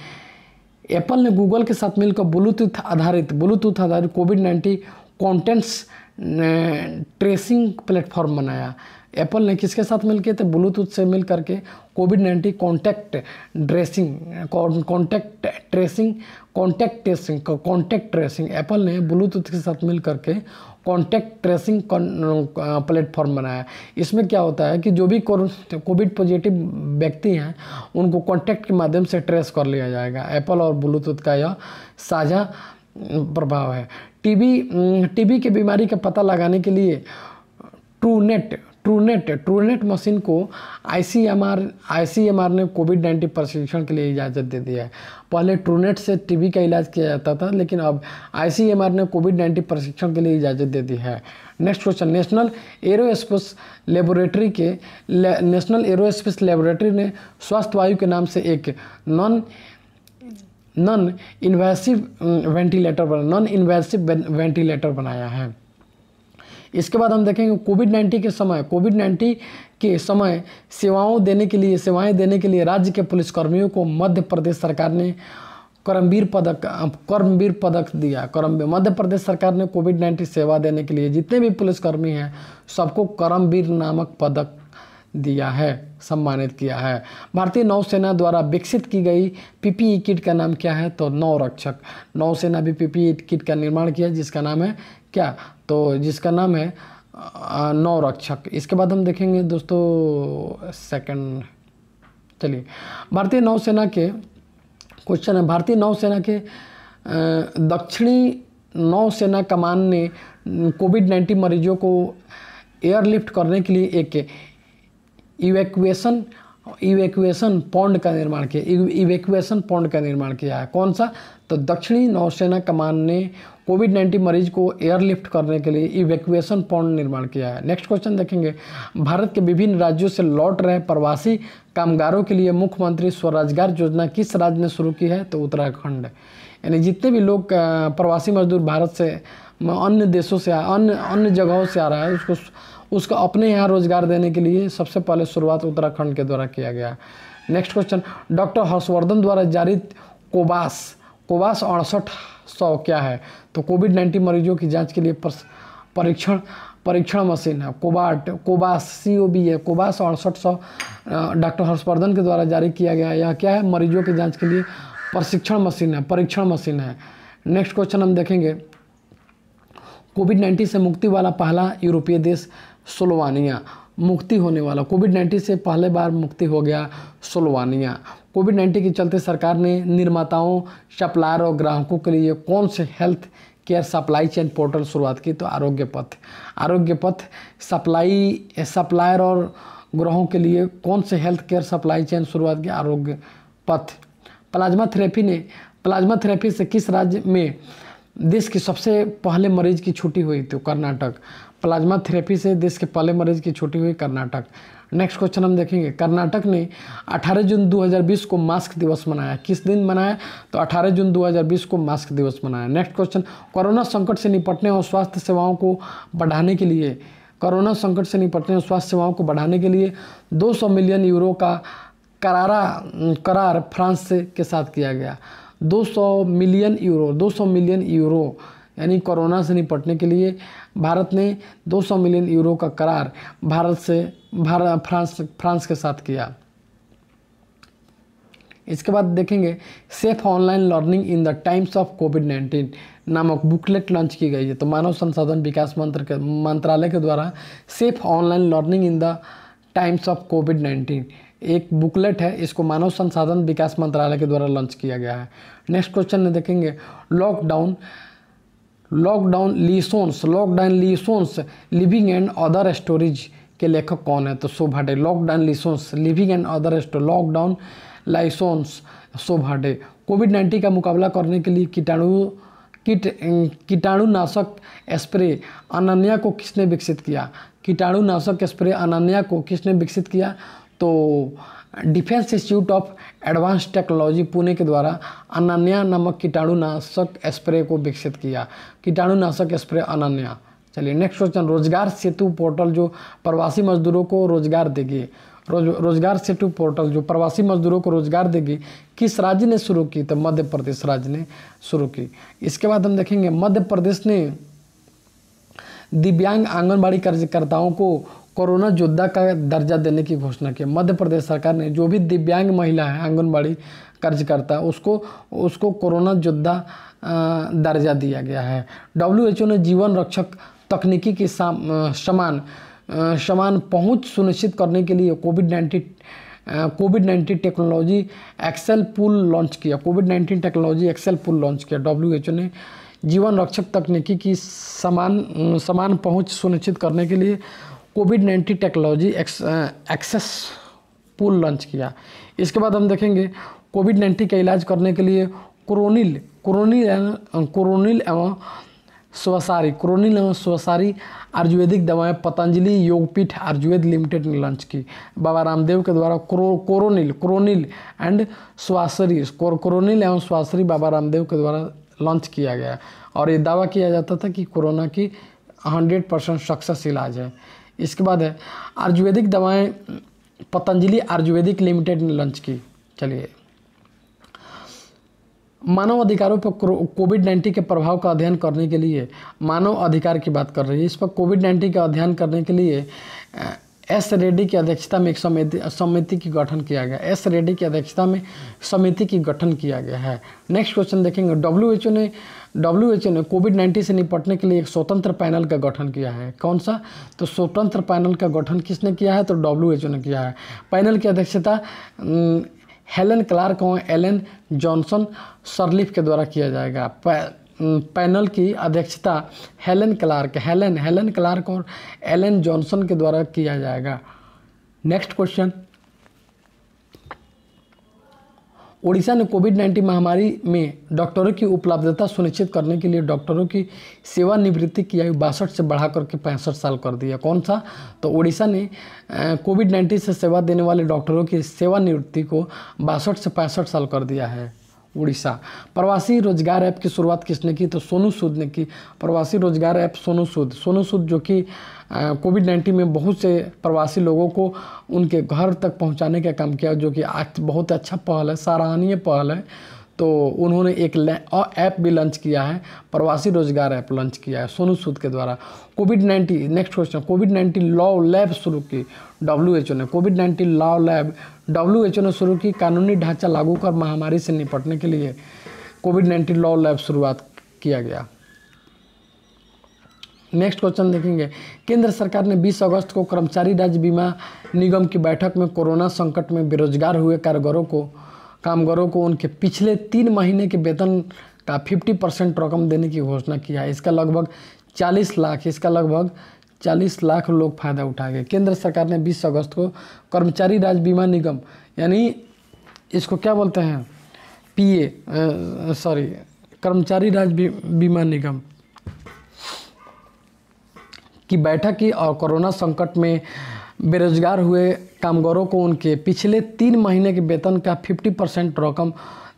एप्पल ने गूगल के साथ मिलकर ब्लूटूथ आधारित ब्लूटूथ आधारित Covid nineteen contents tracing platform बनाया एप्पल ने किसके साथ मिल के तो ब्लूटूथ से मिल करके Covid nineteen contact dressing contact tracing contact tracing contact tracing Apple ने ब्लूटूथ के साथ मिल करके कॉन्टैक्ट ट्रेसिंग प्लेटफॉर्म बनाया इसमें क्या होता है कि जो भी कोविड पॉजिटिव व्यक्ति हैं उनको कॉन्टैक्ट के माध्यम से ट्रेस कर लिया जाएगा एप्पल और ब्लूटूथ का यह साझा प्रभाव है टीबी टीबी की बीमारी का पता लगाने के लिए ट्रूनेट ट्रूनेट ट्रूनेट मशीन को आईसीएमआर आईसीएमआर ने कोविड नाइन्टीन प्रशिक्षण के लिए इजाज़त दे दिया है पहले ट्रूनेट से टीबी का इलाज किया जाता था लेकिन अब आईसीएमआर ने कोविड नाइन्टीन प्रशिक्षण के लिए इजाज़त दे दी है next question national aerospace laboratory के नेशनल नेशनल एरोस्पेस लेबोरेटरी ने स्वास्थ्य वायु के नाम से एक नॉन नॉन इन्वेसिव वेंटिलेटर बना नॉन इन्वेसिव वेंटिलेटर बनाया है इसके बाद हम देखेंगे कोविड नाइन्टीन के समय कोविड नाइन्टीन के समय सेवाओं देने के लिए सेवाएं देने के लिए राज्य के पुलिसकर्मियों को मध्य प्रदेश सरकार ने करमवीर पदक कर्मवीर पदक दिया करम मध्य प्रदेश सरकार ने कोविड नाइन्टीन सेवा देने के लिए जितने भी पुलिसकर्मी हैं सबको करमवीर नामक पदक दिया है सम्मानित किया है भारतीय नौसेना द्वारा विकसित की गई पीपीई किट का नाम क्या है तो नौ रक्षक नौसेना भी पीपीई किट का निर्माण किया जिसका नाम है क्या तो जिसका नाम है नौ रक्षक इसके बाद हम देखेंगे दोस्तों सेकंड चलिए भारतीय नौसेना के क्वेश्चन है भारतीय नौसेना के दक्षिणी नौसेना कमान ने कोविड नाइन्टीन मरीजों को एयरलिफ्ट करने के लिए एक इवैक्यूएशन इवैक्यूएशन पौंड का निर्माण किया इवैक्यूएशन पौंड का निर्माण किया है कौन सा तो दक्षिणी नौसेना कमान ने कोविड नाइन्टीन मरीज को एयरलिफ्ट करने के लिए इवेक्युएसन पॉइंट निर्माण किया है नेक्स्ट क्वेश्चन देखेंगे भारत के विभिन्न राज्यों से लौट रहे प्रवासी कामगारों के लिए मुख्यमंत्री स्वरोजगार योजना किस राज्य ने शुरू की है तो उत्तराखंड यानी जितने भी लोग प्रवासी मजदूर भारत से अन्य देशों से अन्य अन्य जगहों से आ रहा है उसको उसका अपने यहाँ रोजगार देने के लिए सबसे पहले शुरुआत उत्तराखंड के द्वारा किया गया नेक्स्ट क्वेश्चन डॉक्टर हर्षवर्धन द्वारा जारी कोबास कोबास अड़सठ सौ क्या है तो कोविड नाइन्टीन मरीजों की जांच के लिए परीक्षण परीक्षण मशीन है कोबाट कोबास सी ओ बी है कोबास अड़सठ सौ डॉक्टर हर्षवर्धन के द्वारा जारी किया गया है यह क्या है मरीजों की जांच के लिए प्रशिक्षण मशीन है परीक्षण मशीन है नेक्स्ट क्वेश्चन हम देखेंगे कोविड नाइन्टीन से मुक्ति वाला पहला यूरोपीय देश सोलोवानिया मुक्ति होने वाला कोविड नाइन्टीन से पहले बार मुक्ति हो गया सोलोवानिया कोविड नाइन्टीन के चलते सरकार ने निर्माताओं सप्लायर और ग्राहकों के लिए कौन से health care supply chain portal शुरुआत की तो आरोग्य पथ आरोग्य पथ सप्लाई सप्लायर और ग्रहों के लिए कौन से हेल्थ केयर सप्लाई चेन शुरुआत की आरोग्य पथ प्लाज्मा थेरेपी ने प्लाज्मा थेरेपी से किस राज्य में देश की सबसे पहले मरीज की छुट्टी हुई तो कर्नाटक प्लाज्मा थेरेपी से देश के पहले मरीज की छुट्टी हुई कर्नाटक नेक्स्ट क्वेश्चन हम देखेंगे कर्नाटक ने 18 जून 2020 को मास्क दिवस मनाया किस दिन मनाया तो 18 जून 2020 को मास्क दिवस मनाया नेक्स्ट क्वेश्चन कोरोना संकट से निपटने और स्वास्थ्य सेवाओं को बढ़ाने के लिए कोरोना संकट से निपटने और स्वास्थ्य सेवाओं को बढ़ाने के लिए 200 मिलियन यूरो का करारा करार फ्रांस से के साथ किया गया दो मिलियन यूरो दो मिलियन यूरो यानी कोरोना से निपटने के लिए भारत ने 200 मिलियन यूरो का करार भारत से भारत फ्रांस फ्रांस के साथ किया इसके बाद देखेंगे safe online learning in the times of Covid nineteen नामक बुकलेट लॉन्च की गई है तो मानव संसाधन विकास मंत्र के मंत्रालय के द्वारा safe online learning in the times of Covid nineteen एक बुकलेट है इसको मानव संसाधन विकास मंत्रालय के द्वारा लॉन्च किया गया है नेक्स्ट क्वेश्चन में देखेंगे lockdown lockdown lessons lockdown lessons living and other stories के लेखक कौन है तो Shobha De lockdown lessons living and other स्टो lockdown lessons Shobha Covid nineteen का मुकाबला करने के लिए कीटाणु कीट कीटाणुनाशक स्प्रे अनन्या को किसने विकसित किया कीटाणुनाशक स्प्रे अनन्या को किसने विकसित किया तो defence institute of advance technology Pune के द्वारा अनन्या नामक कीटाणुनाशक स्प्रे को विकसित किया कीटाणुनाशक स्प्रे अनन्या चलिए नेक्स्ट क्वेश्चन रोजगार सेतु पोर्टल जो प्रवासी मजदूरों को रोजगार देगी रोज रोजगार सेतु पोर्टल जो प्रवासी मजदूरों को रोजगार देगी किस राज्य ने शुरू की तो मध्य प्रदेश राज्य ने शुरू की इसके बाद हम देखेंगे मध्य प्रदेश ने दिव्यांग आंगनबाड़ी कार्यकर्ताओं को कोरोना योद्धा का दर्जा देने की घोषणा की मध्य प्रदेश सरकार ने जो भी दिव्यांग महिला है आंगनबाड़ी कार्यकर्ता उसको उसको कोरोना योद्धा दर्जा दिया गया है डब्ल्यू ने जीवन रक्षक तकनीकी के समान समान पहुंच सुनिश्चित करने के लिए Covid nineteen Covid nineteen technology access pool launch किया Covid nineteen technology access pool launch किया डब्ल्यू ने जीवन रक्षक तकनीकी की समान समान पहुंच सुनिश्चित करने के लिए Covid nineteen technology access pool launch किया इसके बाद हम देखेंगे कोविड नाइन्टीन का इलाज करने के लिए क्रोनिल क्रोनिल क्रोनिल एवं स्वसारी क्रोनिल एवं स्वसारी आयुर्वेदिक दवाएं पतंजलि योगपीठ आयुर्वेद लिमिटेड ने लॉन्च की बाबा रामदेव के द्वारा क्रो कोरोनिल क्रोनिल एंड स्वासरी क्रोनिल एवं स्वासरी बाबा रामदेव के द्वारा लॉन्च किया गया और ये दावा किया जाता था कि कोरोना की हंड्रेड परसेंट सक्सेस इलाज है इसके बाद है आयुर्वेदिक दवाएँ पतंजलि आयुर्वेदिक लिमिटेड ने लॉन्च की चलिए मानव अधिकारों पर कोविड नाइन्टीन के प्रभाव का अध्ययन करने के लिए मानव अधिकार की बात कर रही है इस पर कोविड नाइन्टीन का अध्ययन करने के लिए एस रेड्डी की अध्यक्षता में एक समिति समिति की गठन किया गया एस रेड्डी की अध्यक्षता में समिति की गठन किया गया है नेक्स्ट क्वेश्चन देखेंगे डब्ल्यू एच ओ ने डब्ल्यू एच ओ ने कोविड नाइन्टीन से निपटने के लिए एक स्वतंत्र पैनल का गठन किया है कौन सा तो स्वतंत्र पैनल का गठन किसने किया है तो डब्ल्यू एच ओ ने किया है पैनल की अध्यक्षता हेलन क्लार्क और एलन जॉनसन सरलिफ के द्वारा किया जाएगा पैनल की अध्यक्षता Helen Clark Helen Helen Clark और एलन जॉनसन के द्वारा किया जाएगा नेक्स्ट क्वेश्चन ओडिशा ने कोविड नाइन्टीन महामारी में डॉक्टरों की उपलब्धता सुनिश्चित करने के लिए डॉक्टरों की सेवानिवृत्ति की आयु बासठ से बढ़ा करके पैंसठ साल कर दिया कौन सा तो ओडिशा ने कोविड नाइन्टीन से सेवा देने वाले डॉक्टरों की सेवानिवृत्ति को बासठ से पैंसठ साल कर दिया है उड़ीसा प्रवासी रोजगार ऐप की शुरुआत किसने की तो सोनू सूद ने की प्रवासी रोजगार ऐप सोनू सूद सोनू सूद जो कि कोविड नाइन्टीन में बहुत से प्रवासी लोगों को उनके घर तक पहुंचाने का काम किया जो कि बहुत अच्छा पहल है सराहनीय पहल है तो उन्होंने एक ऐप भी लॉन्च किया है प्रवासी रोजगार ऐप लॉन्च किया है सोनू सूद के द्वारा Covid nineteen next question Covid nineteen law lab शुरू की डब्ल्यू एच ओ ने Covid nineteen law lab W H O ने शुरू की कानूनी ढांचा लागू कर महामारी से निपटने के लिए कोविड नाइन्टीन लॉ लैब शुरुआत किया गया नेक्स्ट क्वेश्चन देखेंगे केंद्र सरकार ने 20 अगस्त को कर्मचारी राज्य बीमा निगम की बैठक में कोरोना संकट में बेरोजगार हुए कारगरों को कामगारों को उनके पिछले तीन महीने के वेतन का 50 परसेंट रकम देने की घोषणा किया है इसका लगभग 40 लाख इसका लगभग 40 लाख लोग फायदा उठा गए केंद्र सरकार ने 20 अगस्त को कर्मचारी राज्य बीमा निगम यानी इसको क्या बोलते हैं पीए सॉरी कर्मचारी राज्य बीमा निगम की बैठक की और कोरोना संकट में बेरोजगार हुए कामगारों को उनके पिछले तीन महीने के वेतन का 50 परसेंट रकम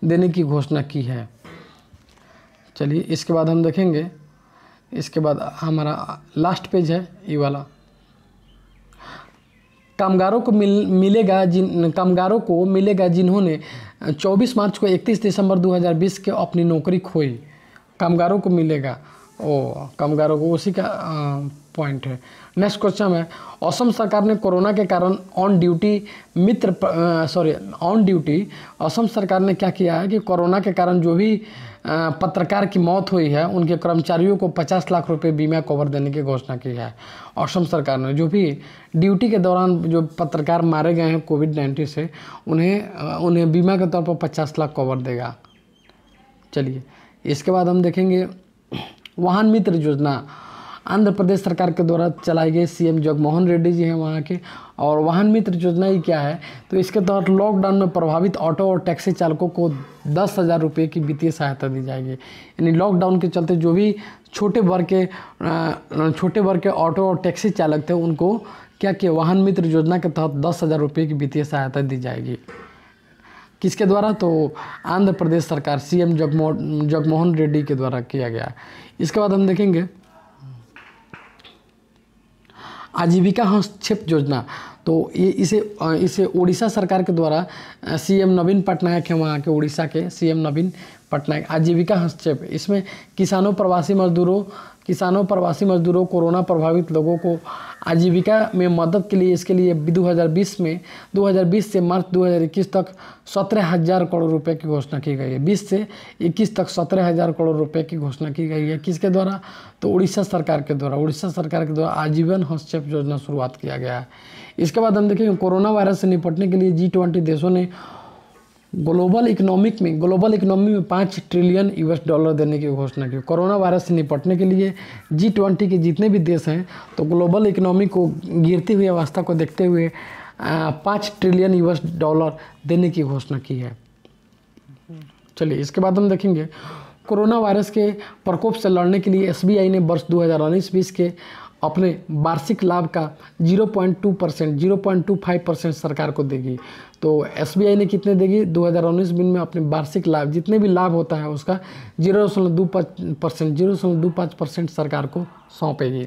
देने की घोषणा की है चलिए इसके बाद हम देखेंगे इसके बाद हमारा लास्ट पेज है ये वाला कामगारों को मिल मिलेगा जिन कामगारों को मिलेगा जिन्होंने 24 मार्च को 31 दिसंबर 2020 के अपनी नौकरी खोई कामगारों को मिलेगा ओ कामगारों को उसी का आ, पॉइंट है नेक्स्ट क्वेश्चन है असम सरकार ने कोरोना के कारण ऑन ड्यूटी मित्र सॉरी ऑन ड्यूटी असम सरकार ने क्या किया है कि कोरोना के कारण जो भी पत्रकार की मौत हुई है उनके कर्मचारियों को 50 लाख रुपए बीमा कवर देने की घोषणा की है असम सरकार ने जो भी ड्यूटी के दौरान जो पत्रकार मारे गए हैं कोविड नाइन्टीन से उन्हें उन्हें बीमा के तौर पर पचास लाख कवर देगा चलिए इसके बाद हम देखेंगे वाहन मित्र योजना आंध्र प्रदेश सरकार के द्वारा चलाए गए सीएम जगमोहन रेड्डी जी हैं वहाँ के और वाहन मित्र योजना ही क्या है तो इसके तहत लॉकडाउन में प्रभावित ऑटो और टैक्सी चालकों को दस हज़ार रुपये की वित्तीय सहायता दी जाएगी यानी लॉकडाउन के चलते जो भी छोटे वर्ग के छोटे वर्ग के ऑटो और टैक्सी चालक थे उनको क्या किया वाहन मित्र योजना के तहत दस हज़ार रुपये की वित्तीय सहायता दी जाएगी किसके द्वारा तो आंध्र प्रदेश सरकार सीएम एम जगमोहन रेड्डी के द्वारा किया गया इसके बाद हम देखेंगे आजीविका हस्तक्षेप योजना तो ये इसे इसे उड़ीसा सरकार के द्वारा सीएम नवीन पटनायक है वहाँ के उड़ीसा के सीएम नवीन पटनायक आजीविका हस्तक्षेप इसमें किसानों प्रवासी मजदूरों किसानों प्रवासी मजदूरों कोरोना प्रभावित लोगों को आजीविका में मदद के लिए इसके लिए 2020 में 2020 से मार्च 2021 तक सत्रह हज़ार करोड़ रुपए की घोषणा की गई है 20 से 21 तक सत्रह हज़ार करोड़ रुपए की घोषणा की गई है किसके द्वारा तो उड़ीसा सरकार के द्वारा उड़ीसा सरकार के द्वारा आजीवन हस्तक्षेप योजना शुरुआत किया गया है इसके बाद हम देखेंगे कोरोना वायरस से निपटने के लिए जी देशों ने ग्लोबल इकोनॉमिक में ग्लोबल इकोनॉमी में पाँच ट्रिलियन यूएस डॉलर देने की घोषणा की कोरोना वायरस से निपटने के लिए जी ट्वेंटी के जितने भी देश हैं तो ग्लोबल इकोनॉमी को गिरती हुई अवस्था को देखते हुए पाँच ट्रिलियन यूएस डॉलर देने की घोषणा की है चलिए इसके बाद हम देखेंगे कोरोना वायरस के प्रकोप से लड़ने के लिए एसबीआई ने वर्ष दो हज़ार के अपने वार्षिक लाभ का 0.2 परसेंट जीरो परसेंट सरकार को देगी तो एस ने कितने देगी 2019 बिन में अपने वार्षिक लाभ जितने भी लाभ होता है उसका जीरो परसेंट जीरो परसेंट सरकार को सौंपेगी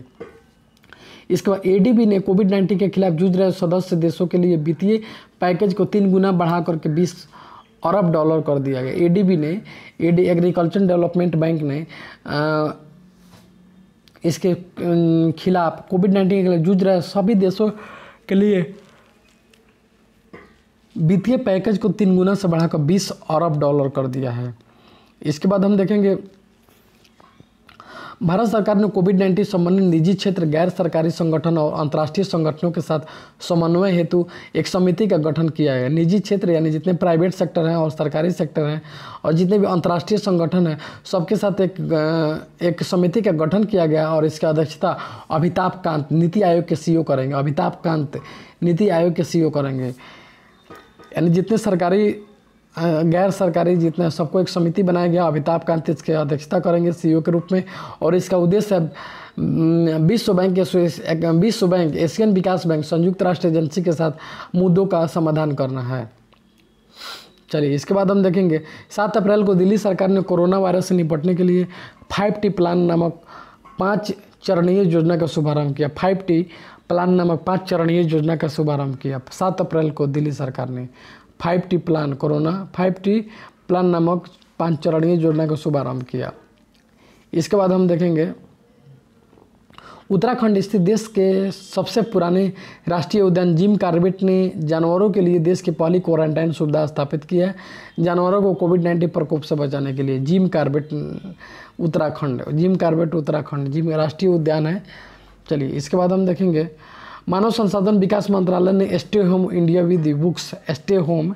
इसके बाद एडीबी ने कोविड नाइन्टीन के खिलाफ जूझ रहे सदस्य देशों के लिए वित्तीय पैकेज को तीन गुना बढ़ा करके बीस अरब डॉलर कर दिया गया एडीबी ने एडी एग्रीकल्चर डेवलपमेंट बैंक ने आ, इसके खिलाफ कोविड नाइन्टीन के लिए जूझ रहे सभी देशों के लिए वित्तीय पैकेज को तीन गुना से बढ़ाकर 20 अरब डॉलर कर दिया है इसके बाद हम देखेंगे भारत सरकार ने कोविड नाइन्टीन संबंधित निजी क्षेत्र गैर सरकारी संगठन और अंतर्राष्ट्रीय संगठनों के साथ समन्वय हेतु एक समिति का गठन किया है निजी क्षेत्र यानी जितने प्राइवेट सेक्टर हैं और सरकारी सेक्टर हैं और जितने भी अंतर्राष्ट्रीय संगठन हैं सबके साथ एक एक समिति का गठन किया गया और इसकी अध्यक्षता अमिताभ कांत नीति आयोग के सी e करेंगे अमिताभ कांत नीति आयोग के सी e करेंगे यानी जितने सरकारी गैर सरकारी जितने सबको एक समिति बनाया गया अमिताभ कांत इसके अध्यक्षता करेंगे सीईओ के रूप में और इसका उद्देश्य हम्म, विश्व बैंक विश्व बैंक एशियन विकास बैंक संयुक्त राष्ट्र एजेंसी के साथ मुद्दों का समाधान करना है चलिए इसके बाद हम देखेंगे सात अप्रैल को दिल्ली सरकार ने कोरोना वायरस से निपटने के लिए फाइव टी प्लान नामक पाँच चरणीय योजना का शुभारंभ किया फाइव टी प्लान नामक पाँच चरणीय योजना का शुभारंभ किया सात अप्रैल को दिल्ली सरकार ने five T plan corona five T plan नामक पांच चरणीय योजना का शुभारंभ किया इसके बाद हम देखेंगे उत्तराखंड स्थित देश के सबसे पुराने राष्ट्रीय उद्यान जिम कार्बेट ने जानवरों के लिए देश की पहली क्वारंटाइन सुविधा स्थापित की है जानवरों को कोविड नाइन्टीन प्रकोप से बचाने के लिए Jim Corbett Uttarakhand Jim Corbett Uttarakhand Jim राष्ट्रीय उद्यान है चलिए इसके बाद हम देखेंगे मानव संसाधन विकास मंत्रालय ने stay home India with books stay home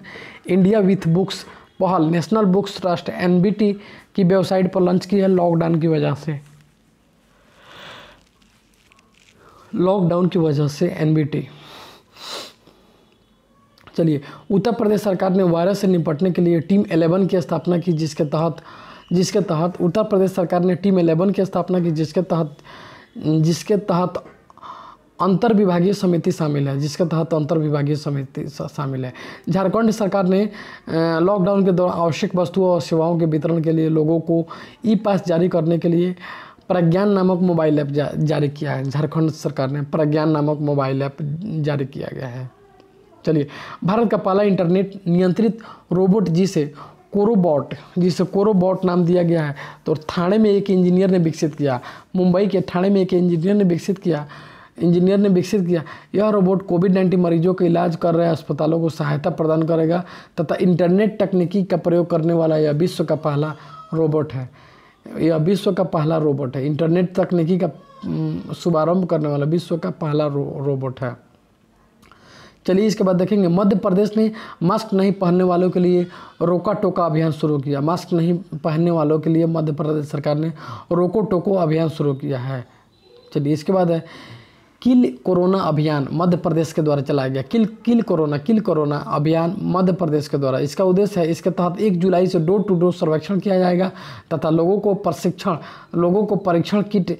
India with books पहल नेशनल बुक्स ट्रस्ट एन की वेबसाइट पर लॉन्च की है लॉकडाउन की वजह से लॉकडाउन की वजह से एन चलिए उत्तर प्रदेश सरकार ने वायरस से निपटने के लिए टीम 11 की स्थापना की जिसके तहत जिसके तहत उत्तर प्रदेश सरकार ने टीम 11 की स्थापना की जिसके तहत जिसके तहत अंतर विभागीय समिति शामिल है जिसके तहत अंतर विभागीय समिति शामिल है झारखंड सरकार ने लॉकडाउन के दौरान आवश्यक वस्तुओं और सेवाओं के वितरण के लिए लोगों को ई पास जारी करने के लिए प्रज्ञान नामक मोबाइल ऐप जा, जारी किया है झारखंड सरकार ने प्रज्ञान नामक मोबाइल ऐप जारी किया गया है चलिए भारत का पहला इंटरनेट नियंत्रित रोबोट जिसे कोरोबॉट जिसे कोरोबॉट नाम दिया गया है तो थाने में एक इंजीनियर ने विकसित किया मुंबई के थाने में एक इंजीनियर ने विकसित किया इंजीनियर ने विकसित किया यह रोबोट कोविड नाइन्टीन मरीजों के इलाज कर रहे अस्पतालों को सहायता प्रदान करेगा तथा इंटरनेट तकनीकी का प्रयोग करने वाला यह विश्व का पहला रोबोट है यह विश्व का पहला रोबोट है इंटरनेट तकनीकी का शुभारंभ करने वाला विश्व का पहला रो, रोबोट है चलिए इसके बाद देखेंगे मध्य प्रदेश ने मास्क नहीं पहनने वालों के लिए रोका टोका अभियान शुरू किया मास्क नहीं पहनने वालों के लिए मध्य प्रदेश सरकार ने रोको टोको अभियान शुरू किया है चलिए इसके बाद है किल कोरोना अभियान मध्य प्रदेश के द्वारा चलाया गया किल किल कोरोना किल कोरोना अभियान मध्य प्रदेश के द्वारा इसका उद्देश्य है इसके तहत एक जुलाई से डोर टू डोर सर्वेक्षण किया जाएगा तथा लोगों को प्रशिक्षण लोगों को परीक्षण किट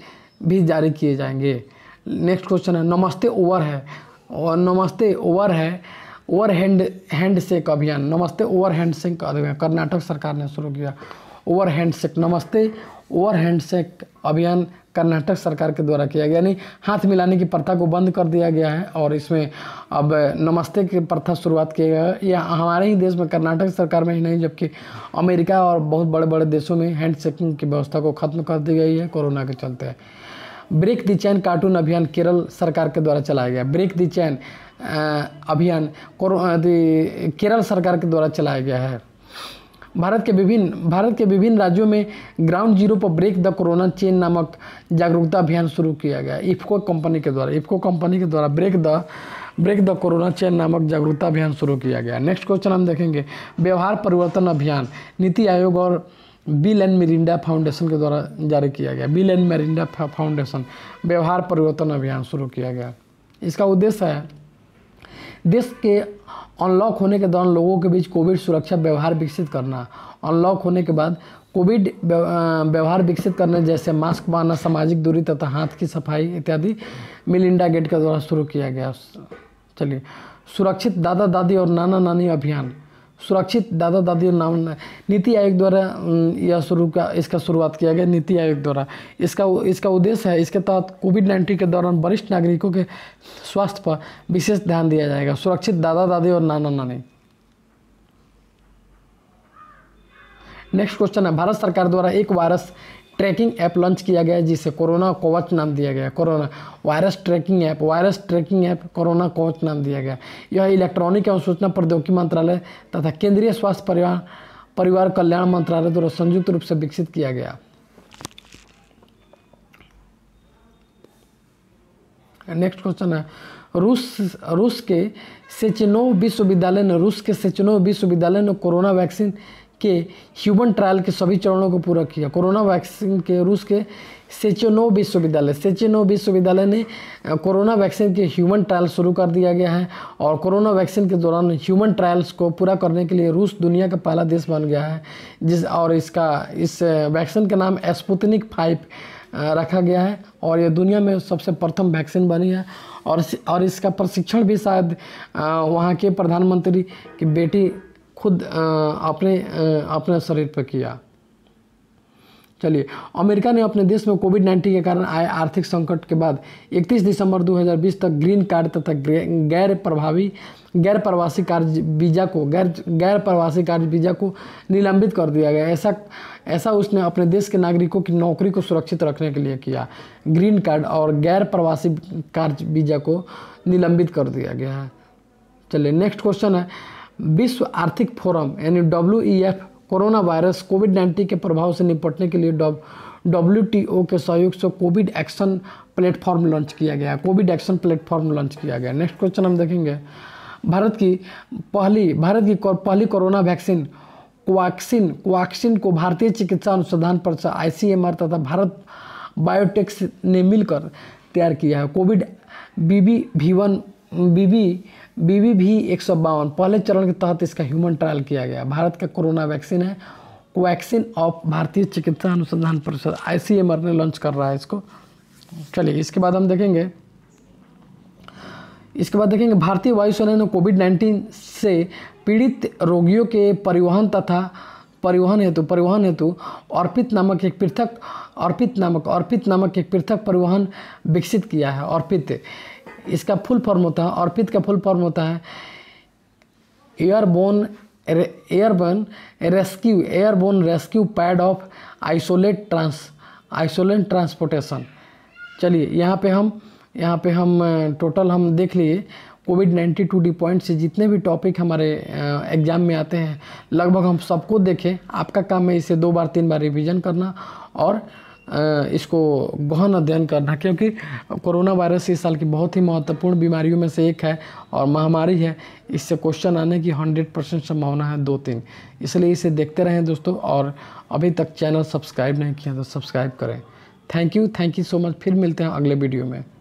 भी जारी किए जाएंगे नेक्स्ट क्वेश्चन है नमस्ते ओवर है और नमस्ते ओवर है ओवर हैंड हैंड शेक अभियान नमस्ते ओवर हैंड शेक अभियान कर्नाटक सरकार ने शुरू किया over handshake namaste over handshake अभियान कर्नाटक सरकार के द्वारा किया गया यानी हाथ मिलाने की प्रथा को बंद कर दिया गया है और इसमें अब नमस्ते की प्रथा शुरुआत किया गया है यह हमारे ही देश में कर्नाटक सरकार में ही नहीं जबकि अमेरिका और बहुत बड़े बड़े देशों में हैंड शेकिंग की व्यवस्था को खत्म कर दी गई है कोरोना के चलते ब्रेक दी चैन कार्टून अभियान केरल सरकार के द्वारा चलाया गया ब्रेक दी चैन अभियान केरल सरकार के द्वारा चलाया गया है भारत के विभिन्न भारत के विभिन्न राज्यों में ग्राउंड जीरो पर ब्रेक द कोरोना चेन नामक जागरूकता अभियान शुरू किया गया इफ्को कंपनी के द्वारा इफ्को कंपनी के द्वारा break the break the corona chain नामक जागरूकता अभियान शुरू किया गया नेक्स्ट क्वेश्चन हम देखेंगे व्यवहार परिवर्तन अभियान नीति आयोग और बिल एंड मेरिंडा फाउंडेशन के द्वारा जारी किया गया बिल एंड मेरिंडा फाउंडेशन व्यवहार परिवर्तन अभियान शुरू किया गया इसका उद्देश्य है देश के अनलॉक होने के दौरान लोगों के बीच कोविड सुरक्षा व्यवहार विकसित करना अनलॉक होने के बाद कोविड व्यवहार विकसित करने जैसे मास्क पहनना सामाजिक दूरी तथा हाथ की सफाई इत्यादि मिलिंडा गेट के द्वारा शुरू किया गया चलिए सुरक्षित दादा दादी और नाना नानी अभियान सुरक्षित दादा दादी नाम नीति आयोग द्वारा यह शुरू का इसका शुरुआत किया गया नीति आयोग द्वारा इसका इसका उद्देश्य है इसके तहत कोविड नाइन्टीन के दौरान वरिष्ठ नागरिकों के स्वास्थ्य पर विशेष ध्यान दिया जाएगा सुरक्षित दादा दादी और नाना नानी नेक्स्ट क्वेश्चन है भारत सरकार द्वारा एक वायरस ट्रैकिंग ऐप लॉन्च किया गया जिसे कोरोना कोवच नाम दिया गया corona virus tracking app virus tracking app corona Kavach नाम दिया गया यह इलेक्ट्रॉनिक एवं सूचना प्रौद्योगिकी मंत्रालय तथा केंद्रीय स्वास्थ्य परिवार परिवार कल्याण मंत्रालय द्वारा संयुक्त रूप से विकसित किया गया नेक्स्ट क्वेश्चन है रूस रूस के सेचनो विश्वविद्यालय ने रूस के सेचनो विश्वविद्यालय ने कोरोना वैक्सीन के ह्यूमन ट्रायल के सभी चरणों को पूरा किया कोरोना वैक्सीन के रूस के सेचेनो विश्वविद्यालय सेचेनो विश्वविद्यालय ने कोरोना वैक्सीन के ह्यूमन ट्रायल शुरू कर दिया गया है और कोरोना वैक्सीन के दौरान ह्यूमन ट्रायल्स को पूरा करने के लिए रूस दुनिया का पहला देश बन गया है जिस और इसका इस वैक्सीन का नाम एस्पुतनिक फाइव रखा गया है और ये दुनिया में सबसे प्रथम वैक्सीन बनी है और और इसका प्रशिक्षण भी शायद वहाँ के प्रधानमंत्री की बेटी खुद अपने अपने शरीर पर किया चलिए अमेरिका ने अपने देश में कोविड 19 के कारण आए आर्थिक संकट के बाद 31 दिसंबर 2020 तक ग्रीन कार्ड तथा गैर प्रभावी गैर प्रवासी कार्य वीज़ा को गैर गैर प्रवासी कार्य वीज़ा को निलंबित कर दिया गया ऐसा ऐसा उसने अपने देश के नागरिकों की नौकरी को सुरक्षित रखने के लिए किया ग्रीन कार्ड और गैर प्रवासी कार्य वीज़ा को निलंबित कर दिया गया है चलिए नेक्स्ट क्वेश्चन है विश्व आर्थिक फोरम यानी W E F corona virus covid nineteen के प्रभाव से निपटने के लिए डब्ल्यू के सहयोग से कोविड एक्शन प्लेटफॉर्म लॉन्च किया गया कोविड एक्शन प्लेटफॉर्म लॉन्च किया गया नेक्स्ट क्वेश्चन हम देखेंगे भारत की पहली भारत की पहली कोरोना वैक्सीन कोवैक्सिन कोवैक्सिन को भारतीय चिकित्सा अनुसंधान परिषद आई तथा भारत बायोटेक्स ने मिलकर तैयार किया है covid B B V one B B B V भी एक पहले चरण के तहत इसका ह्यूमन ट्रायल किया गया भारत का कोरोना वैक्सीन है वैक्सीन ऑफ भारतीय चिकित्सा अनुसंधान परिषद आई ने लॉन्च कर रहा है इसको चलिए इसके बाद हम देखेंगे इसके बाद देखेंगे भारतीय वायुसेना ने कोविड 19 से पीड़ित रोगियों के परिवहन तथा परिवहन हेतु परिवहन हेतु अर्पित नामक एक पृथक अर्पित नामक अर्पित नामक एक पृथक परिवहन विकसित किया है अर्पित इसका फुल फॉर्म होता है अर्पित का फुल फॉर्म होता है airborne airborne rescue airborne rescue pod of isolate trans isolate transportation चलिए यहाँ पे हम यहाँ पे हम टोटल हम देख लिए covid ninety two D point से जितने भी टॉपिक हमारे एग्ज़ाम में आते हैं लगभग हम सबको देखें आपका काम है इसे दो बार तीन बार रिवीजन करना और इसको गहन अध्ययन करना क्योंकि कोरोना वायरस इस साल की बहुत ही महत्वपूर्ण बीमारियों में से एक है और महामारी है इससे क्वेश्चन आने की हंड्रेड परसेंट संभावना है दो तीन इसलिए इसे देखते रहें दोस्तों और अभी तक चैनल सब्सक्राइब नहीं किया तो सब्सक्राइब करें thank you thank you so much फिर मिलते हैं अगले वीडियो में